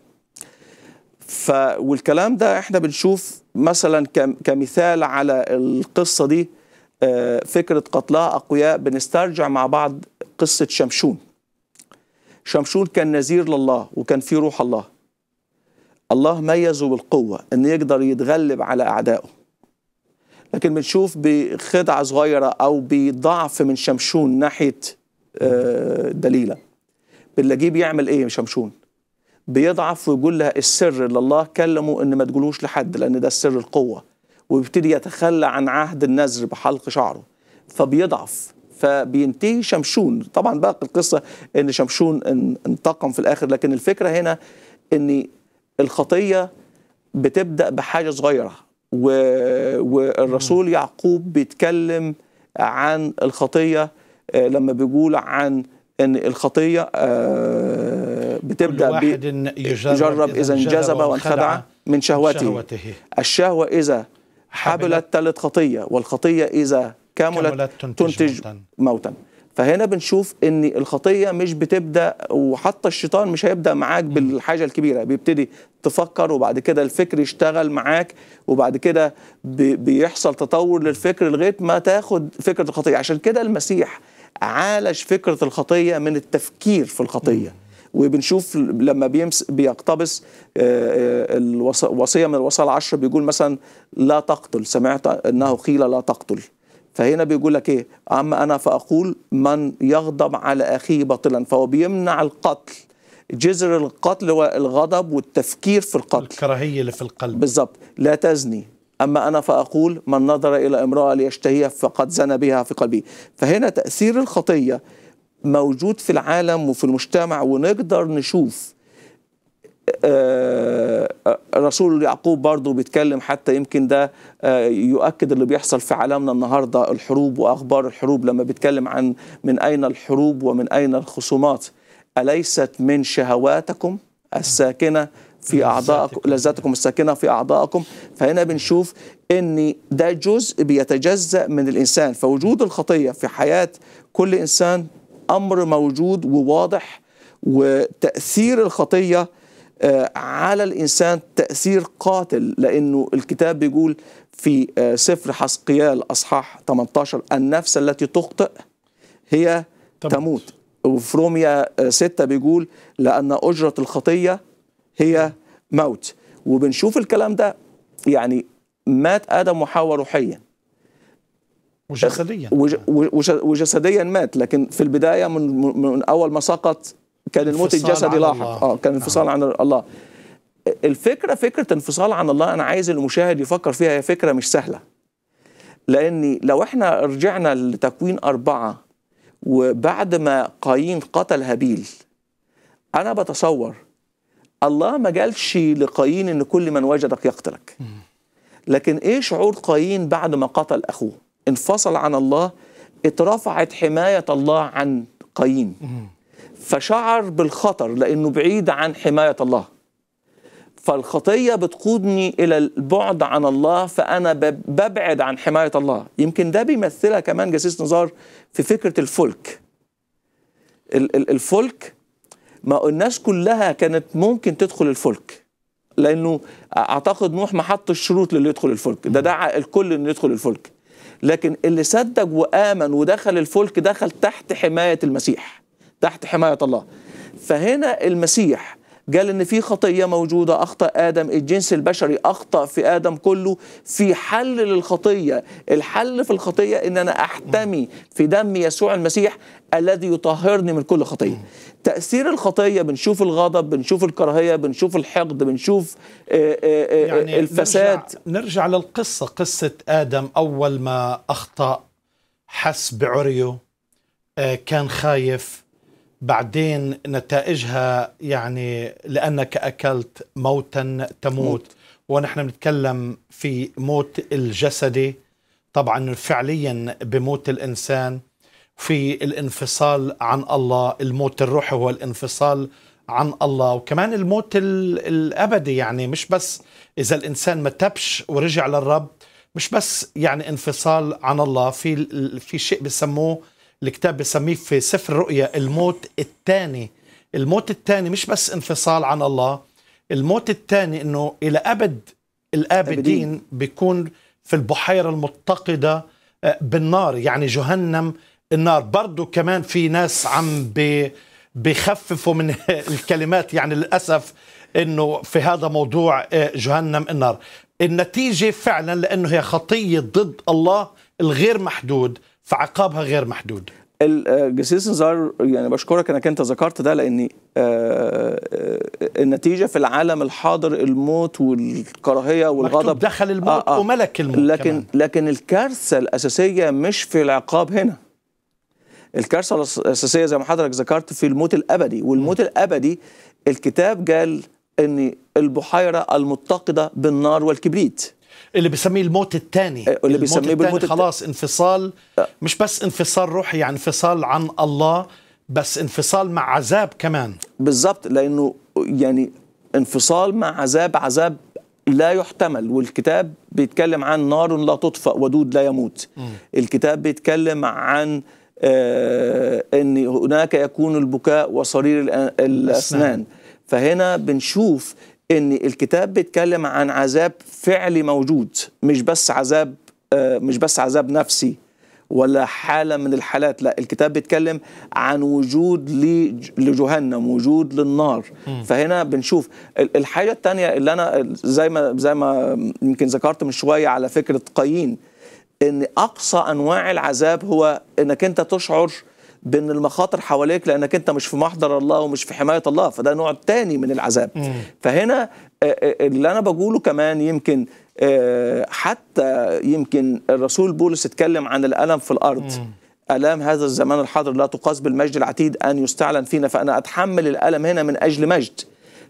S2: ف والكلام ده احنا بنشوف مثلا كمثال على القصة دي آه، فكرة قتلها أقوياء بنسترجع مع بعض قصة شمشون شمشون كان نذير لله وكان فيه روح الله الله ميزه بالقوة أن يقدر يتغلب على أعدائه لكن بنشوف بخدعة صغيرة أو بضعف من شمشون ناحية آه، دليلة بنلاقيه بيعمل إيه شمشون بيضعف ويقول لها السر اللي الله كلمه ان ما تقولوش لحد لان ده سر القوه ويبتدي يتخلى عن عهد النذر بحلق شعره فبيضعف فبينتهي شمشون طبعا بقى القصه ان شمشون انتقم في الاخر لكن الفكره هنا ان الخطيه بتبدا بحاجه صغيره و... والرسول يعقوب بيتكلم عن الخطيه آه، لما بيقول عن ان الخطيه آه، بتبدا بجرب
S1: يجرب اذا انجذب وانخدع من شهوته, شهوته.
S2: الشهوه اذا حبلت تلت خطيه والخطيه اذا كاملت تنتج موتا فهنا بنشوف ان الخطيه مش بتبدا وحتى الشيطان مش هيبدا معاك بالحاجه الكبيره بيبتدي تفكر وبعد كده الفكر يشتغل معاك وبعد كده بيحصل تطور للفكر لغايه ما تاخد فكره الخطيه عشان كده المسيح عالج فكره الخطيه من التفكير في الخطيه وبنشوف لما بيمس بيقتبس آه، آه، الوصيه من الوصايا العشر بيقول مثلا لا تقتل سمعت انه قيل لا تقتل فهنا بيقول لك ايه اما انا فاقول من يغضب على اخيه باطلا فهو بيمنع القتل جذر القتل هو الغضب والتفكير في القتل الكراهيه اللي في القلب بالظبط لا تزني اما انا فاقول من نظر الى امراه ليشتهيها فقد زنى بها في قلبه فهنا تاثير الخطيه موجود في العالم وفي المجتمع ونقدر نشوف آه، آه، رسول يعقوب برضه بيتكلم حتى يمكن ده آه، يؤكد اللي بيحصل في عالمنا النهارده الحروب واخبار الحروب لما بيتكلم عن من اين الحروب ومن اين الخصومات اليست من شهواتكم الساكنه في اعضائكم لذاتكم الساكنه في اعضائكم فهنا بنشوف ان ده جزء بيتجزا من الانسان فوجود الخطيه في حياه كل انسان امر موجود وواضح وتاثير الخطيه آه، على الإنسان تأثير قاتل لأنه الكتاب بيقول في آه، سفر حسقيال أصحاح 18 النفس التي تخطئ هي تموت, تموت. وفي روميا 6 آه، بيقول لأن أجرة الخطية هي موت وبنشوف الكلام ده يعني مات آدم وحواء روحيا وجسديا وجسديا مات لكن في البداية من, من أول ما سقط كان الموت الجسدي لاحق اه كان انفصال نعم. عن الله الفكره فكره انفصال عن الله انا عايز المشاهد يفكر فيها هي فكره مش سهله لان لو احنا رجعنا لتكوين أربعة وبعد ما قايين قتل هابيل انا بتصور الله ما قالش لقايين ان كل من وجدك يقتلك لكن ايه شعور قايين بعد ما قتل اخوه انفصل عن الله اترفعت حمايه الله عن قايين فشعر بالخطر لأنه بعيد عن حماية الله فالخطية بتقودني إلى البعد عن الله فأنا ببعد عن حماية الله يمكن ده بيمثلها كمان جسيس نزار في فكرة الفلك الفلك ما الناس كلها كانت ممكن تدخل الفلك لأنه أعتقد نوح ما حط الشروط للي يدخل الفلك ده دعا الكل أنه يدخل الفلك لكن اللي صدق وآمن ودخل الفلك دخل تحت حماية المسيح تحت حماية الله فهنا المسيح قال ان في خطيه موجوده اخطا ادم الجنس البشري اخطا في ادم كله في حل للخطيه الحل في الخطيه ان انا احتمي في دم يسوع المسيح الذي يطهرني من كل خطيه تاثير الخطيه بنشوف الغضب بنشوف الكراهيه بنشوف الحقد بنشوف آه، آه، آه، يعني الفساد نرجع, نرجع للقصه قصه
S1: ادم اول ما اخطا حس بعريه كان خايف بعدين نتائجها يعني لأنك أكلت موتا تموت موت. ونحن بنتكلم في موت الجسدي طبعا فعليا بموت الإنسان في الانفصال عن الله الموت الروحي هو الانفصال عن الله وكمان الموت الابدي يعني مش بس اذا الانسان ما تبش ورجع للرب مش بس يعني انفصال عن الله في في شيء بسموه الكتاب بسميه في سفر الرؤيا الموت الثاني الموت الثاني مش بس انفصال عن الله الموت الثاني انه الى ابد الابدين بيكون في البحيره المتقده آه، بالنار يعني جهنم النار برضو كمان في ناس عم بخففوا من الكلمات يعني للاسف انه في هذا موضوع آه، جهنم النار النتيجه فعلا لانه هي خطيه
S2: ضد الله الغير محدود
S1: فعقابها غير محدود
S2: الجسيس آه، نزار يعني بشكرك انك انت ذكرت ده لاني آه، آه، النتيجه في العالم الحاضر الموت والكراهيه والغضب دخل الموت آآ آآ وملك الموت لكن كمان. لكن الكارثه الاساسيه مش في العقاب هنا الكارثه الاساسيه زي ما حضرتك ذكرت في الموت الابدي والموت م. الابدي الكتاب قال ان البحيره المتقده بالنار والكبريت
S1: اللي بسميه الموت الثاني
S2: اللي إيه، الموت بالموت خلاص
S1: انفصال آه. مش بس انفصال روحي يعني انفصال عن الله
S2: بس انفصال مع عذاب كمان بالظبط لانه يعني انفصال مع عذاب عذاب لا يحتمل والكتاب بيتكلم عن نار لا تطفأ ودود لا يموت م. الكتاب بيتكلم عن آه ان هناك يكون البكاء وصرير الاسنان فهنا بنشوف ان الكتاب بيتكلم عن عذاب فعلي موجود مش بس عذاب آه، مش بس عذاب نفسي ولا حاله من الحالات لا الكتاب بيتكلم عن وجود لجهنم وجود للنار م. فهنا بنشوف الحاجه الثانيه اللي انا زي ما زي ما يمكن ذكرت من شويه على فكره قايين ان اقصى انواع العذاب هو انك انت تشعر بان المخاطر حواليك لانك انت مش في محضر الله ومش في حمايه الله فده نوع تاني من العذاب مم. فهنا آه، آه، اللي انا بقوله كمان يمكن آه، حتى يمكن الرسول بولس اتكلم عن الالم في الارض مم. الام هذا الزمان الحاضر لا تقاس بالمجد العتيد ان يستعلن فينا فانا اتحمل الالم هنا من اجل مجد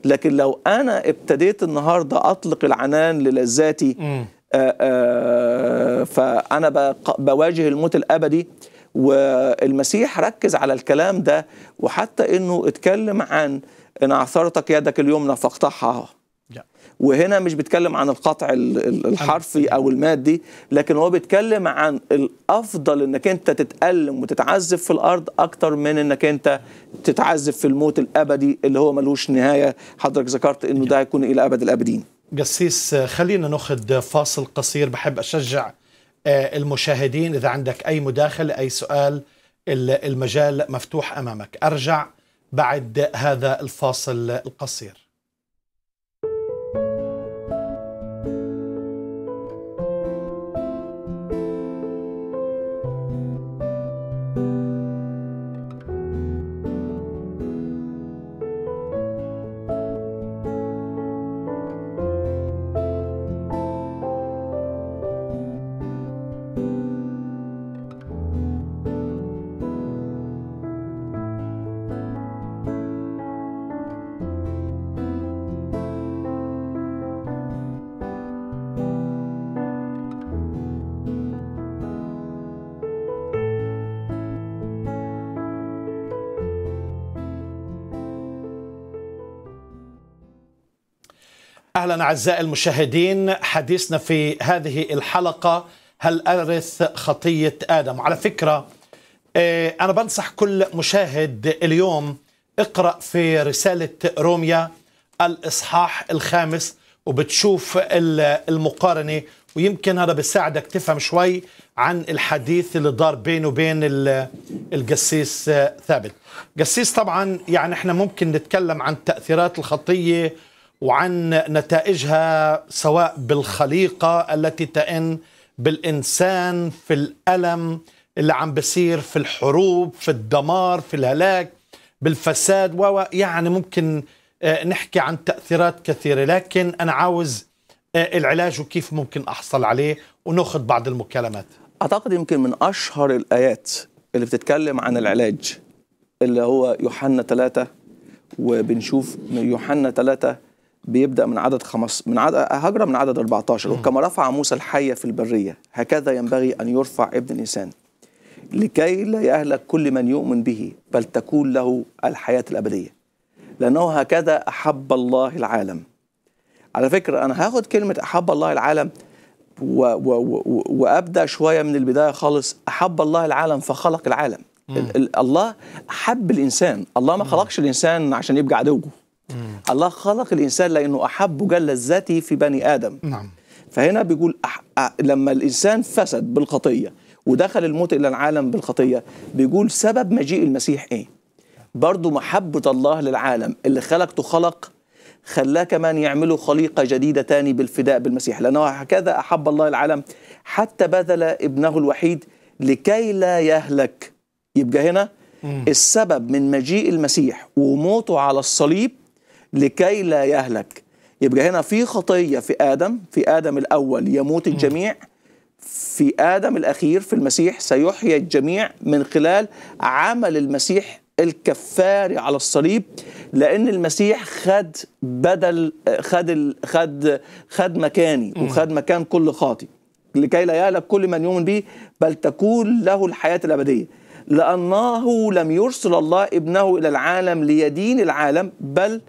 S2: لكن لو انا ابتديت النهارده اطلق العنان للذاتي فانا بواجه الموت الابدي والمسيح ركز على الكلام ده وحتى انه اتكلم عن ان عثرتك يدك اليمنى فاقطعها وهنا مش بيتكلم عن القطع الحرفي او المادي لكن هو بيتكلم عن الافضل انك انت تتالم وتتعذب في الارض اكتر من انك انت تتعذب في الموت الابدي اللي هو ملوش نهايه حضرتك ذكرت انه ده هيكون الى ابد الابدين
S1: جسيس خلينا ناخذ فاصل قصير بحب اشجع آه، المشاهدين إذا عندك أي مداخلة أي سؤال المجال مفتوح أمامك أرجع بعد هذا الفاصل القصير أهلا أعزائي المشاهدين حديثنا في هذه الحلقة هل أرث خطية آدم على فكرة آه، أنا بنصح كل مشاهد اليوم اقرأ في رسالة روميا الإصحاح الخامس وبتشوف المقارنة ويمكن هذا بيساعدك تفهم شوي عن الحديث اللي دار بينه وبين القسيس آه، ثابت قسيس طبعا يعني احنا ممكن نتكلم عن تأثيرات الخطية وعن نتائجها سواء بالخليقة التي تئن بالإنسان في الألم اللي عم بصير في الحروب في الدمار في الهلاك بالفساد و يعني ممكن آه، نحكي عن تأثيرات كثيرة لكن أنا عاوز آه، العلاج وكيف ممكن أحصل عليه ونأخذ بعض
S2: المكالمات أعتقد يمكن من أشهر الآيات اللي بتتكلم عن العلاج اللي هو يوحنا ثلاثة وبنشوف يوحنا ثلاثة بيبدا من عدد خمس من عدد هجره من عدد 14 وكما رفع موسى الحيه في البريه هكذا ينبغي ان يرفع ابن الانسان لكي لا يهلك كل من يؤمن به بل تكون له الحياه الابديه لانه هكذا احب الله العالم على فكره انا هاخد كلمه احب الله العالم و و و وابدا شويه من البدايه خالص احب الله العالم فخلق العالم ال ال الله احب الانسان الله ما خلقش الانسان عشان يبقى عدوه مم. الله خلق الانسان لانه احب جل ذاته في بني ادم نعم فهنا بيقول أح... أ... لما الانسان فسد بالخطيه ودخل الموت الى العالم بالخطيه بيقول سبب مجيء المسيح ايه برضه محبه الله للعالم اللي خلقته خلق خلاه كمان يعملوا خليقة جديدة تاني بالفداء بالمسيح لأنه هكذا أحب الله العالم حتى بذل ابنه الوحيد لكي لا يهلك يبقى هنا السبب من مجيء المسيح وموته على الصليب لكي لا يهلك يبقى هنا في خطيه في ادم في ادم الاول يموت الجميع في ادم الاخير في المسيح سيحيى الجميع من خلال عمل المسيح الكفاري على الصليب لان المسيح خد بدل خد خد خد مكاني وخد مكان كل خاطي لكي لا يهلك كل من يؤمن به بل تكون له الحياه الابديه لانه لم يرسل الله ابنه الى العالم ليدين العالم بل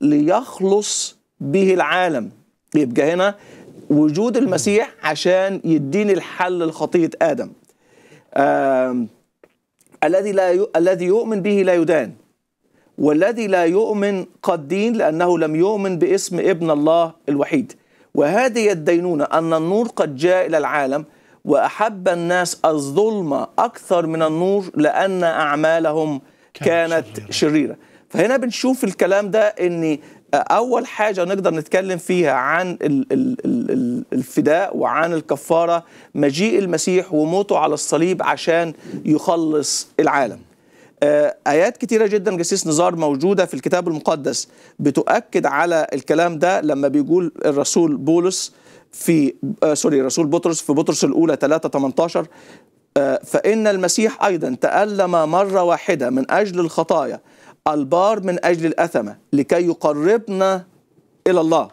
S2: ليخلص به العالم يبقى هنا وجود المسيح عشان يديني الحل لخطيه ادم الذي لا ي... الذي يؤمن به لا يدان والذي لا يؤمن قد دين لانه لم يؤمن باسم ابن الله الوحيد وهذه الدينونه ان النور قد جاء الى العالم واحب الناس الظلمه اكثر من النور لان اعمالهم كانت شريره فهنا بنشوف الكلام ده ان اول حاجه نقدر نتكلم فيها عن الفداء وعن الكفاره مجيء المسيح وموته على الصليب عشان يخلص العالم آه، آيات كتيرة جدا جسيس نزار موجودة في الكتاب المقدس بتؤكد على الكلام ده لما بيقول الرسول بولس في آه سوري الرسول بطرس في بطرس الأولى 3 18 آه فإن المسيح أيضا تألم مرة واحدة من أجل الخطايا البار من أجل الأثمة لكي يقربنا إلى الله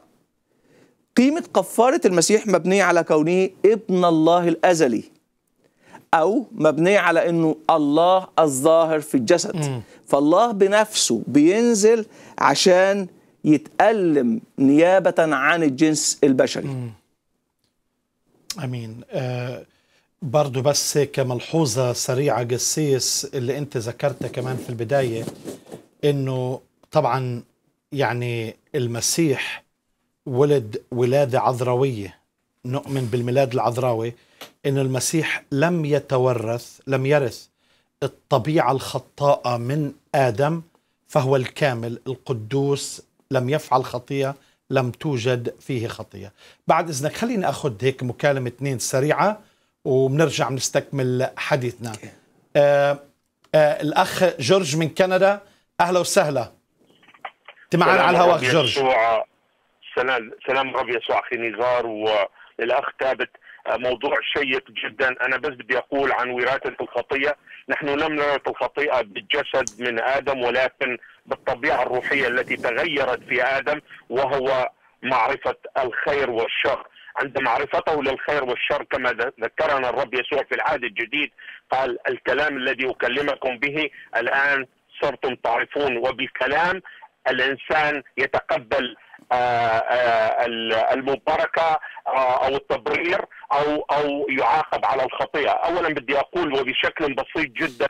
S2: قيمة كفارة المسيح مبنية على كونه ابن الله الأزلي أو مبنية على أنه الله الظاهر في الجسد فالله بنفسه بينزل عشان يتألم نيابة عن الجنس البشري
S1: أمين آه برضو بس كملحوظة سريعة قسيس اللي انت ذكرتها كمان في البداية انه طبعا يعني المسيح ولد ولادة عذراوية نؤمن بالميلاد العذراوي انه المسيح لم يتورث لم يرث الطبيعة الخطاءة من آدم فهو الكامل القدوس لم يفعل خطية لم توجد فيه خطية بعد إذنك خليني أخذ هيك مكالمة اثنين سريعة وبنرجع بنستكمل حديثنا آه آه الاخ جورج من كندا اهلا وسهلا انت معنا على الهواء جورج
S3: سلام سلام رب يسوع اخي نزار والاخ ثابت آه، موضوع شيق جدا انا بس بدي اقول عن وراثه الخطيه نحن لم نرث الخطيئه بالجسد من ادم ولكن بالطبيعه الروحيه التي تغيرت في ادم وهو معرفه الخير والشر عند معرفته للخير والشر كما ذكرنا الرب يسوع في العهد الجديد قال الكلام الذي أكلمكم به الآن صرتم تعرفون وبكلام الإنسان يتقبل آه، آه، المباركه آه، او التبرير او او يعاقب على الخطيئه، اولا بدي اقول وبشكل بسيط جدا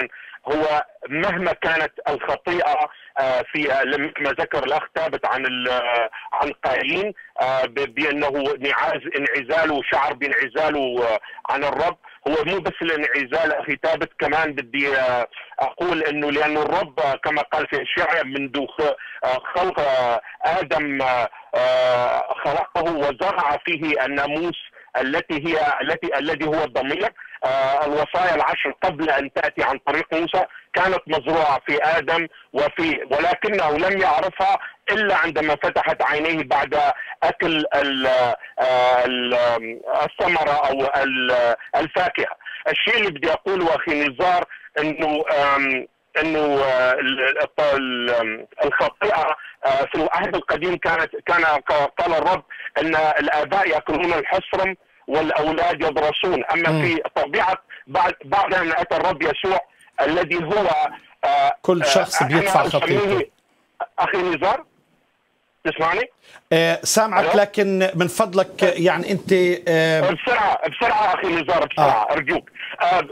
S3: هو مهما كانت الخطيئه في لما ما ذكر الاخ ثابت عن عن قايين بانه انعاز انعزاله شعر بانعزاله عن الرب هو مو بس الانعزال اخي كمان بدي آه، اقول انه لانه الرب آه، كما قال في الشعر منذ خلق ادم آه، خلقه وزرع فيه الناموس التي هي التي الذي هو الضمير آه، الوصايا العشر قبل ان تاتي عن طريق موسى كانت مزروعه في ادم وفي ولكنه لم يعرفها الا عندما فتحت عينيه بعد اكل آه، آه، الثمره او الفاكهه. الشيء اللي بدي اقوله اخي نزار انه انه الخطيئه في العهد القديم كانت كان قال الرب ان الاباء ياكلون الحصرم والاولاد يدرسون اما في طبيعه بعد بعد ان اتى الرب يسوع الذي هو آه، كل آه، شخص بيدفع خطيته اخي نزار تسمعني؟
S1: آه، سامعك لكن من فضلك يعني انت
S3: بسرعه بسرعه اخي نزار بسرعه آه. ارجوك آه،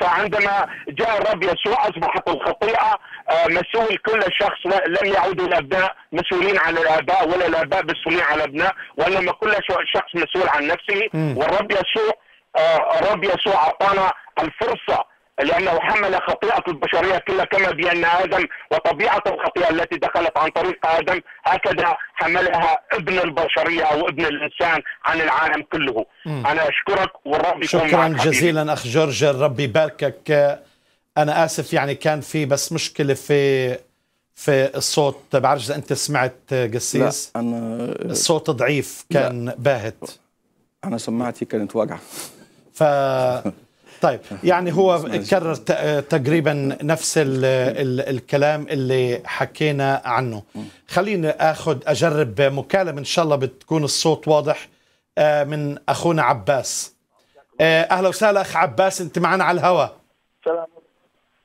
S3: فعندما جاء الرب يسوع اصبحت الخطيئه آه، مسؤول كل شخص لم يعود الابناء مسؤولين عن الاباء ولا الاباء مسؤولين عن الابناء وانما كل شخص مسؤول عن نفسه والرب يسوع آه، الرب يسوع اعطانا الفرصه لأنه حمل خطيئة البشرية كلها كما بأن آدم وطبيعة الخطيئة التي دخلت عن طريق آدم هكذا حملها ابن البشرية أو ابن الإنسان عن العالم كله م. أنا أشكرك والرب يكون
S1: شكرا جزيلا أخ جورج الرب يباركك أنا آسف يعني كان في بس مشكلة في في الصوت بعرف طيب، إذا أنت سمعت قسيس
S2: لا أنا الصوت
S1: ضعيف كان لا. باهت
S2: أنا سماعتي كانت واقعة
S1: ف طيب يعني هو كرر تقريبا نفس الـ الـ الكلام اللي حكينا عنه خليني اخذ اجرب مكالمه ان شاء الله بتكون الصوت واضح آه، من اخونا عباس آه، اهلا وسهلا اخ عباس انت معنا على الهواء
S4: سلام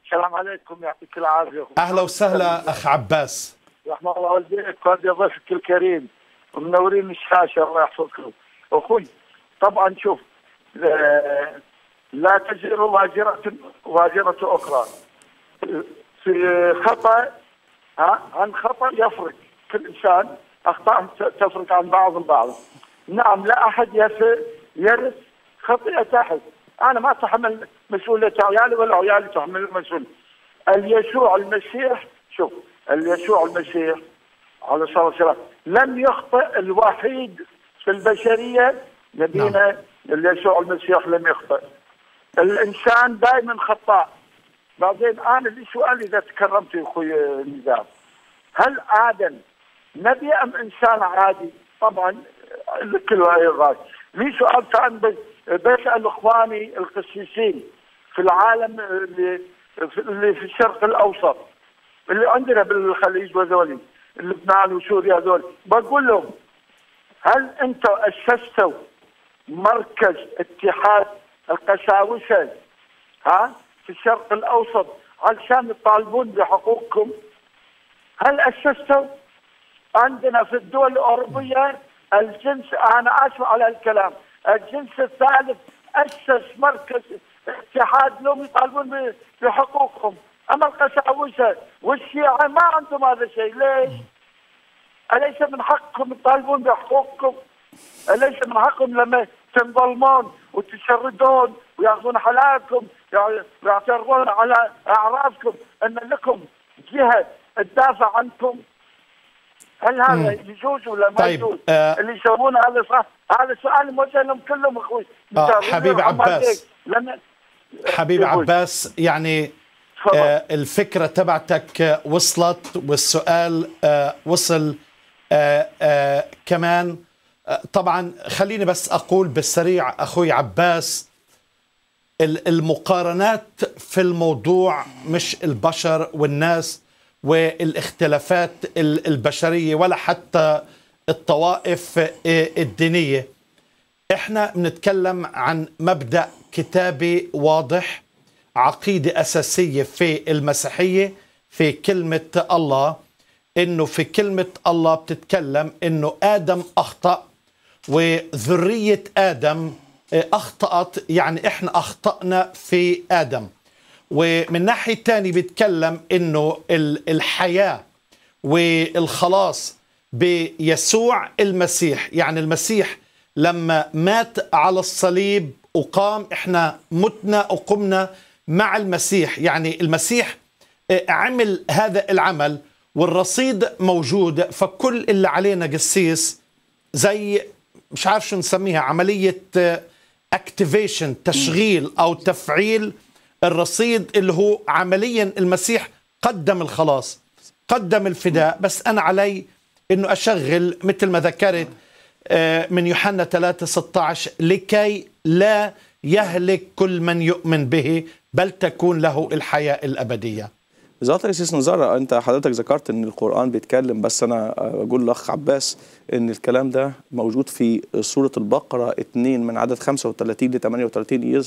S4: السلام عليكم يعطيك العافيه اهلا وسهلا
S1: اخ عباس
S4: رحم الله والديك وهذا ضيفك الكريم ومنورين الشاشه الله يحفظكم اخوي طبعا شوف آه، لا تجر واجرة واجرة أخرى في خطأ ها عن خطأ يفرق كل إنسان أخطاء تفرق عن بعض البعض نعم لا أحد يرث خطيئة أحد أنا ما أتحمل مسؤولية عيالي ولا عيالي تحمل المسؤولية اليسوع المسيح شوف اليسوع المسيح عليه الصلاة والسلام لم يخطئ الوحيد في البشرية نبينا نعم. اليسوع المسيح لم يخطئ الانسان دائما خطاء بعدين انا لي سؤال اذا تكرمت يا اخوي نزار هل ادم نبي ام انسان عادي؟ طبعا الكل الراس لي سؤال ثاني بسال اخواني القسيسين في العالم اللي اللي في الشرق الاوسط اللي عندنا بالخليج وذولي لبنان وسوريا هذول بقول لهم هل انتم اسستوا مركز اتحاد القساوسه ها في الشرق الاوسط علشان يطالبون بحقوقكم هل اسستوا؟ عندنا في الدول الاوروبيه الجنس انا اسف على الكلام الجنس الثالث اسس مركز اتحاد لهم يطالبون بحقوقهم اما القساوسه والشيعه ما عندهم هذا الشيء ليش؟ اليس من حقكم يطالبون بحقوقكم؟ اليس من حقكم لما تنظلمون وتشردون وياخذون حلالكم يعني ويعترضون على اعراضكم ان لكم جهه تدافع عنكم هل هذا يجوز ولا ما طيب. يجوز؟ آه اللي يسوونه هذا صح هذا سؤال موجه لهم كلهم اخوي آه حبيب عباس لأن...
S1: حبيب عباس يعني آه الفكره تبعتك آه، وصلت والسؤال آه وصل آه آه كمان طبعا خليني بس اقول بالسريع اخوي عباس المقارنات في الموضوع مش البشر والناس والاختلافات البشريه ولا حتى الطوائف آه، الدينيه احنا بنتكلم عن مبدا كتابي واضح عقيده اساسيه في المسيحيه في كلمه الله انه في كلمه الله بتتكلم انه ادم اخطا وذرية آدم آه، أخطأت يعني إحنا أخطأنا في آدم ومن ناحية تاني بيتكلم إنه الحياة والخلاص بيسوع المسيح يعني المسيح لما مات على الصليب وقام إحنا متنا وقمنا مع المسيح يعني المسيح آه، عمل هذا العمل والرصيد موجود فكل اللي علينا قسيس زي مش عارف شو نسميها عملية اكتيفيشن آه، تشغيل أو تفعيل الرصيد اللي هو عمليا المسيح قدم الخلاص قدم الفداء بس أنا علي أنه أشغل مثل ما ذكرت آه، من يوحنا 3 16 لكي لا يهلك كل من يؤمن به بل تكون له الحياة الأبدية
S2: يا الرئيس نزارة انت حضرتك ذكرت ان القران بيتكلم بس انا بقول لاخ عباس ان الكلام ده موجود في سوره البقره 2 من عدد 35 ل 38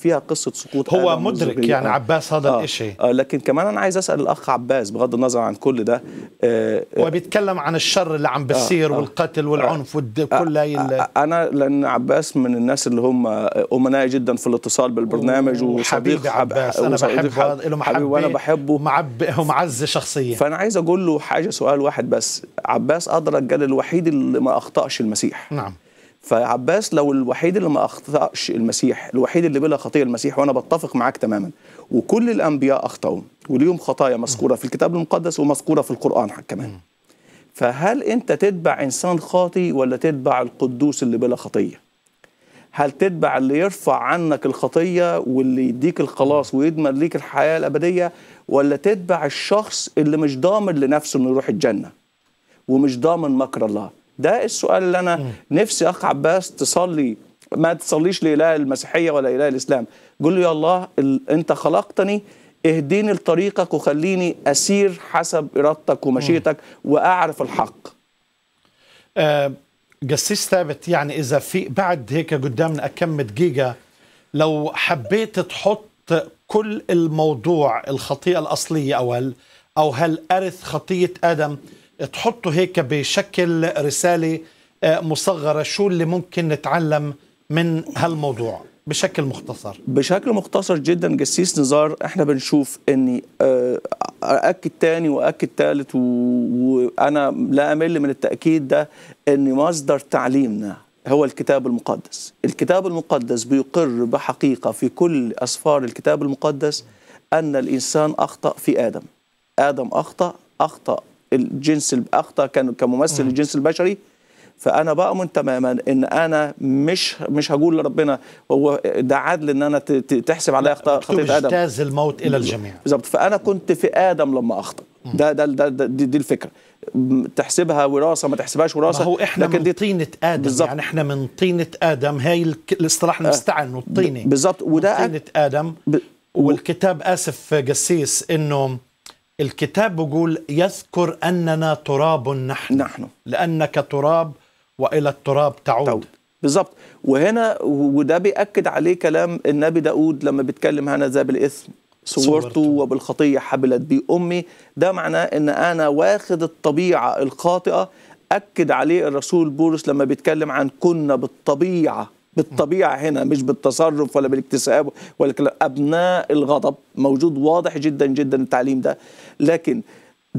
S2: فيها قصه سقوط هو مدرك يعني عباس هذا آه الشيء آه لكن كمان انا عايز اسال الاخ عباس بغض النظر عن كل ده آه, آه، وبيتكلم عن الشر اللي عم بيصير آه, آه، والقتل والعنف آه وكل آه،, آه انا لان عباس من الناس اللي هم امناء جدا في الاتصال بالبرنامج وحبيبي عباس انا بحبه له محبه وانا بحبه معبئه ومعزه شخصيا فانا عايز اقول له حاجه سؤال واحد بس عباس ادرك قال الوحيد اللي ما اخطاش المسيح نعم فعباس لو الوحيد اللي ما اخطاش المسيح الوحيد اللي بلا خطيه المسيح وانا بتفق معاك تماما وكل الانبياء اخطاوا وليهم خطايا مذكوره في الكتاب المقدس ومذكوره في القران كمان فهل انت تتبع انسان خاطي ولا تتبع القدوس اللي بلا خطيه هل تتبع اللي يرفع عنك الخطيه واللي يديك الخلاص ويضمن ليك الحياه الابديه ولا تتبع الشخص اللي مش ضامن لنفسه انه يروح الجنه ومش ضامن مكر الله ده السؤال اللي انا نفسي اخ عباس تصلي ما تصليش لاله المسيحيه ولا اله الاسلام قول له يا الله انت خلقتني اهديني لطريقك وخليني اسير حسب ارادتك ومشيئتك واعرف الحق
S1: آه قسيس ثابت يعني اذا في بعد هيك قدامنا كم دقيقه لو حبيت تحط كل الموضوع الخطيئه الاصليه او هل او هل ارث خطيه ادم تحطه هيك بشكل رساله آه، مصغره شو اللي ممكن نتعلم من هالموضوع بشكل مختصر
S2: بشكل مختصر جدا جسيس نزار احنا بنشوف اني آه، اكد تاني واكد تالت وانا لا امل من التاكيد ده ان مصدر تعليمنا هو الكتاب المقدس الكتاب المقدس بيقر بحقيقه في كل اسفار الكتاب المقدس ان الانسان اخطا في ادم ادم اخطا اخطا الجنس اخطا كان كممثل الجنس البشري فانا بامن تماما ان انا مش مش هقول لربنا هو ده عدل ان انا تحسب عليا خطيه ادم اجتاز
S1: الموت الى الجميع
S2: بالظبط فانا كنت في ادم لما اخطا ده ده, ده, ده دي, دي الفكره تحسبها وراثه ما تحسبهاش وراثه ما هو احنا لكن من
S1: طينه ادم بالزبط. يعني احنا من طينه ادم هاي الاصطلاح آه، المستعن الطينه بالظبط وده طينه ادم ب... والكتاب اسف قسيس انه الكتاب بيقول يذكر اننا تراب نحن نحن لانك تراب
S2: والى التراب تعود, تعود. بالظبط وهنا وده بيأكد عليه كلام النبي داود لما بيتكلم هنا ذا بالإثم صورته وبالخطية حبلت بي أمي ده معناه أن أنا واخد الطبيعة الخاطئة أكد عليه الرسول بولس لما بيتكلم عن كنا بالطبيعة بالطبيعة هنا مش بالتصرف ولا بالاكتساب ولا أبناء الغضب موجود واضح جدا جدا التعليم ده لكن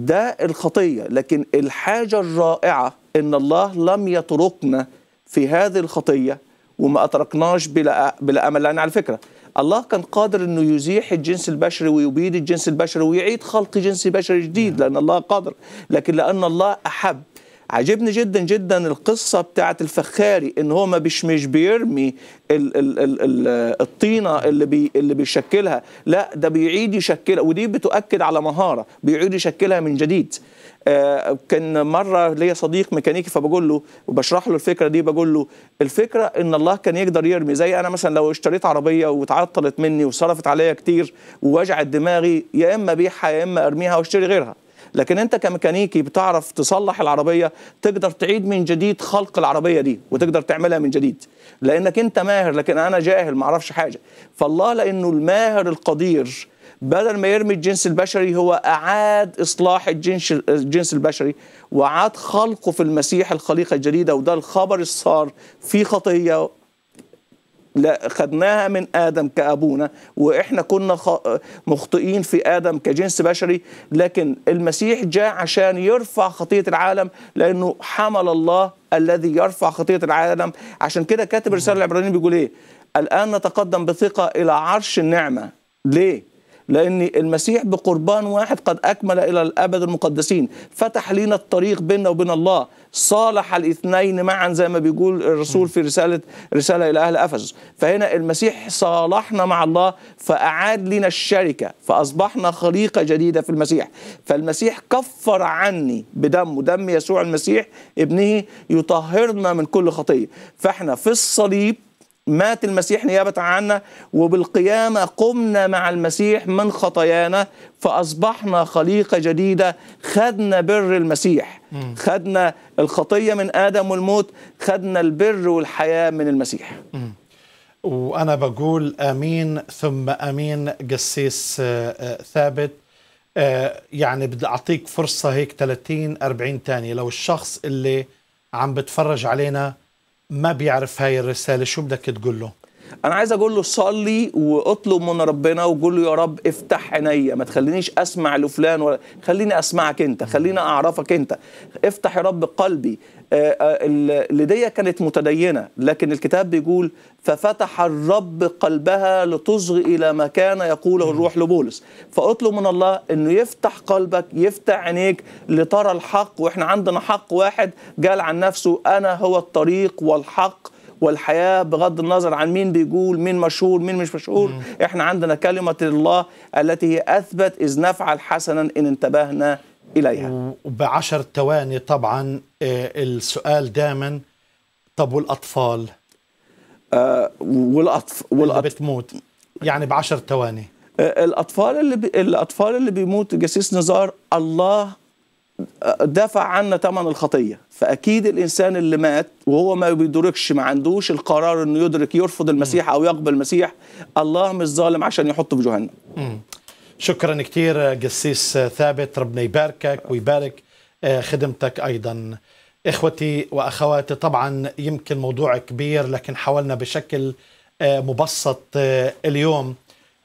S2: ده الخطيه لكن الحاجه الرائعه ان الله لم يتركنا في هذه الخطيه وما اتركناش بلا بلا امل لان على فكره الله كان قادر انه يزيح الجنس البشري ويبيد الجنس البشري ويعيد خلق جنس بشري جديد نعم. لان الله قادر لكن لان الله احب عاجبني جدا جدا القصة بتاعة الفخاري ان هو ما بيش مش بيرمي ال ال ال ال الطينة اللي, بي اللي بيشكلها لا ده بيعيد يشكلها ودي بتؤكد على مهارة بيعيد يشكلها من جديد آه كان مرة ليا صديق ميكانيكي فبقول له وبشرح له الفكرة دي بقول له الفكرة ان الله كان يقدر يرمي زي انا مثلا لو اشتريت عربية وتعطلت مني وصرفت عليا كتير ووجعت دماغي يا اما بيعها يا اما ارميها واشتري غيرها لكن انت كميكانيكي بتعرف تصلح العربيه تقدر تعيد من جديد خلق العربيه دي وتقدر تعملها من جديد لانك انت ماهر لكن انا جاهل ما اعرفش حاجه فالله لانه الماهر القدير بدل ما يرمي الجنس البشري هو اعاد اصلاح الجنس الجنس البشري واعاد خلقه في المسيح الخليقه الجديده وده الخبر الصار في خطيه لا خدناها من ادم كابونا واحنا كنا مخطئين في ادم كجنس بشري لكن المسيح جاء عشان يرفع خطيه العالم لانه حمل الله الذي يرفع خطيه العالم عشان كده كاتب رساله العبرانيين بيقول ايه الان نتقدم بثقه الى عرش النعمه ليه لأن المسيح بقربان واحد قد أكمل إلى الأبد المقدسين فتح لنا الطريق بيننا وبين الله صالح الاثنين معا زي ما بيقول الرسول في رسالة رسالة إلى أهل أفسس فهنا المسيح صالحنا مع الله فأعاد لنا الشركة فأصبحنا خليقة جديدة في المسيح فالمسيح كفر عني بدمه دم يسوع المسيح ابنه يطهرنا من كل خطية فاحنا في الصليب مات المسيح نيابة عنا وبالقيامة قمنا مع المسيح من خطايانا فأصبحنا خليقة جديدة خدنا بر المسيح خدنا الخطية من آدم والموت خدنا البر والحياة من المسيح
S1: وأنا بقول آمين ثم آمين قسيس آه، آه، ثابت آه، يعني بدي أعطيك فرصة هيك 30 40 ثانية لو الشخص اللي عم بتفرج علينا ما بيعرف هاي الرسالة شو بدك تقول له
S2: انا عايز اقول له صلي واطلب من ربنا وقول له يا رب افتح عينيا ما تخلينيش اسمع لفلان ولا خليني اسمعك انت خليني اعرفك انت افتح يا رب قلبي آه، آه، اللي كانت متدينه لكن الكتاب بيقول ففتح الرب قلبها لتصغي الى ما كان يقوله الروح لبولس فاطلب من الله انه يفتح قلبك يفتح عينيك لترى الحق واحنا عندنا حق واحد قال عن نفسه انا هو الطريق والحق والحياه بغض النظر عن مين بيقول مين مشهور مين مش مشهور احنا عندنا كلمه الله التي هي اثبت اذ نفعل حسنا ان انتبهنا اليها
S1: وبعشر ثواني طبعا آه، السؤال دائما
S2: طب والاطفال آه والاطفال والأطف... بتموت
S1: يعني بعشر ثواني
S2: آه، الاطفال اللي بي... الاطفال اللي بيموت جسيس نزار الله دفع عنا ثمن الخطيه فاكيد الانسان اللي مات وهو ما بيدركش ما عندوش القرار انه يدرك يرفض المسيح او يقبل المسيح الله مش ظالم عشان يحطه في جهنم
S1: شكرا كثير قسيس آه، آه، ثابت ربنا يباركك آه. ويبارك خدمتك ايضا اخوتي واخواتي طبعا يمكن موضوع كبير لكن حاولنا بشكل مبسط اليوم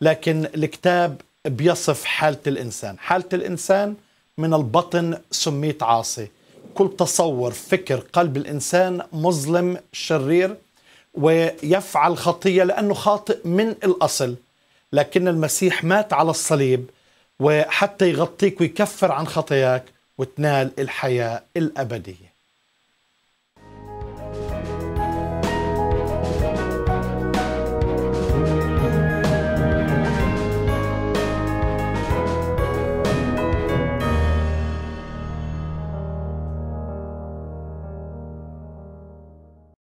S1: لكن الكتاب بيصف حاله الانسان حاله الانسان من البطن سميت عاصي كل تصور فكر قلب الإنسان مظلم شرير ويفعل خطية لأنه خاطئ من الأصل لكن المسيح مات على الصليب وحتى يغطيك ويكفر عن خطاياك وتنال الحياة الأبدية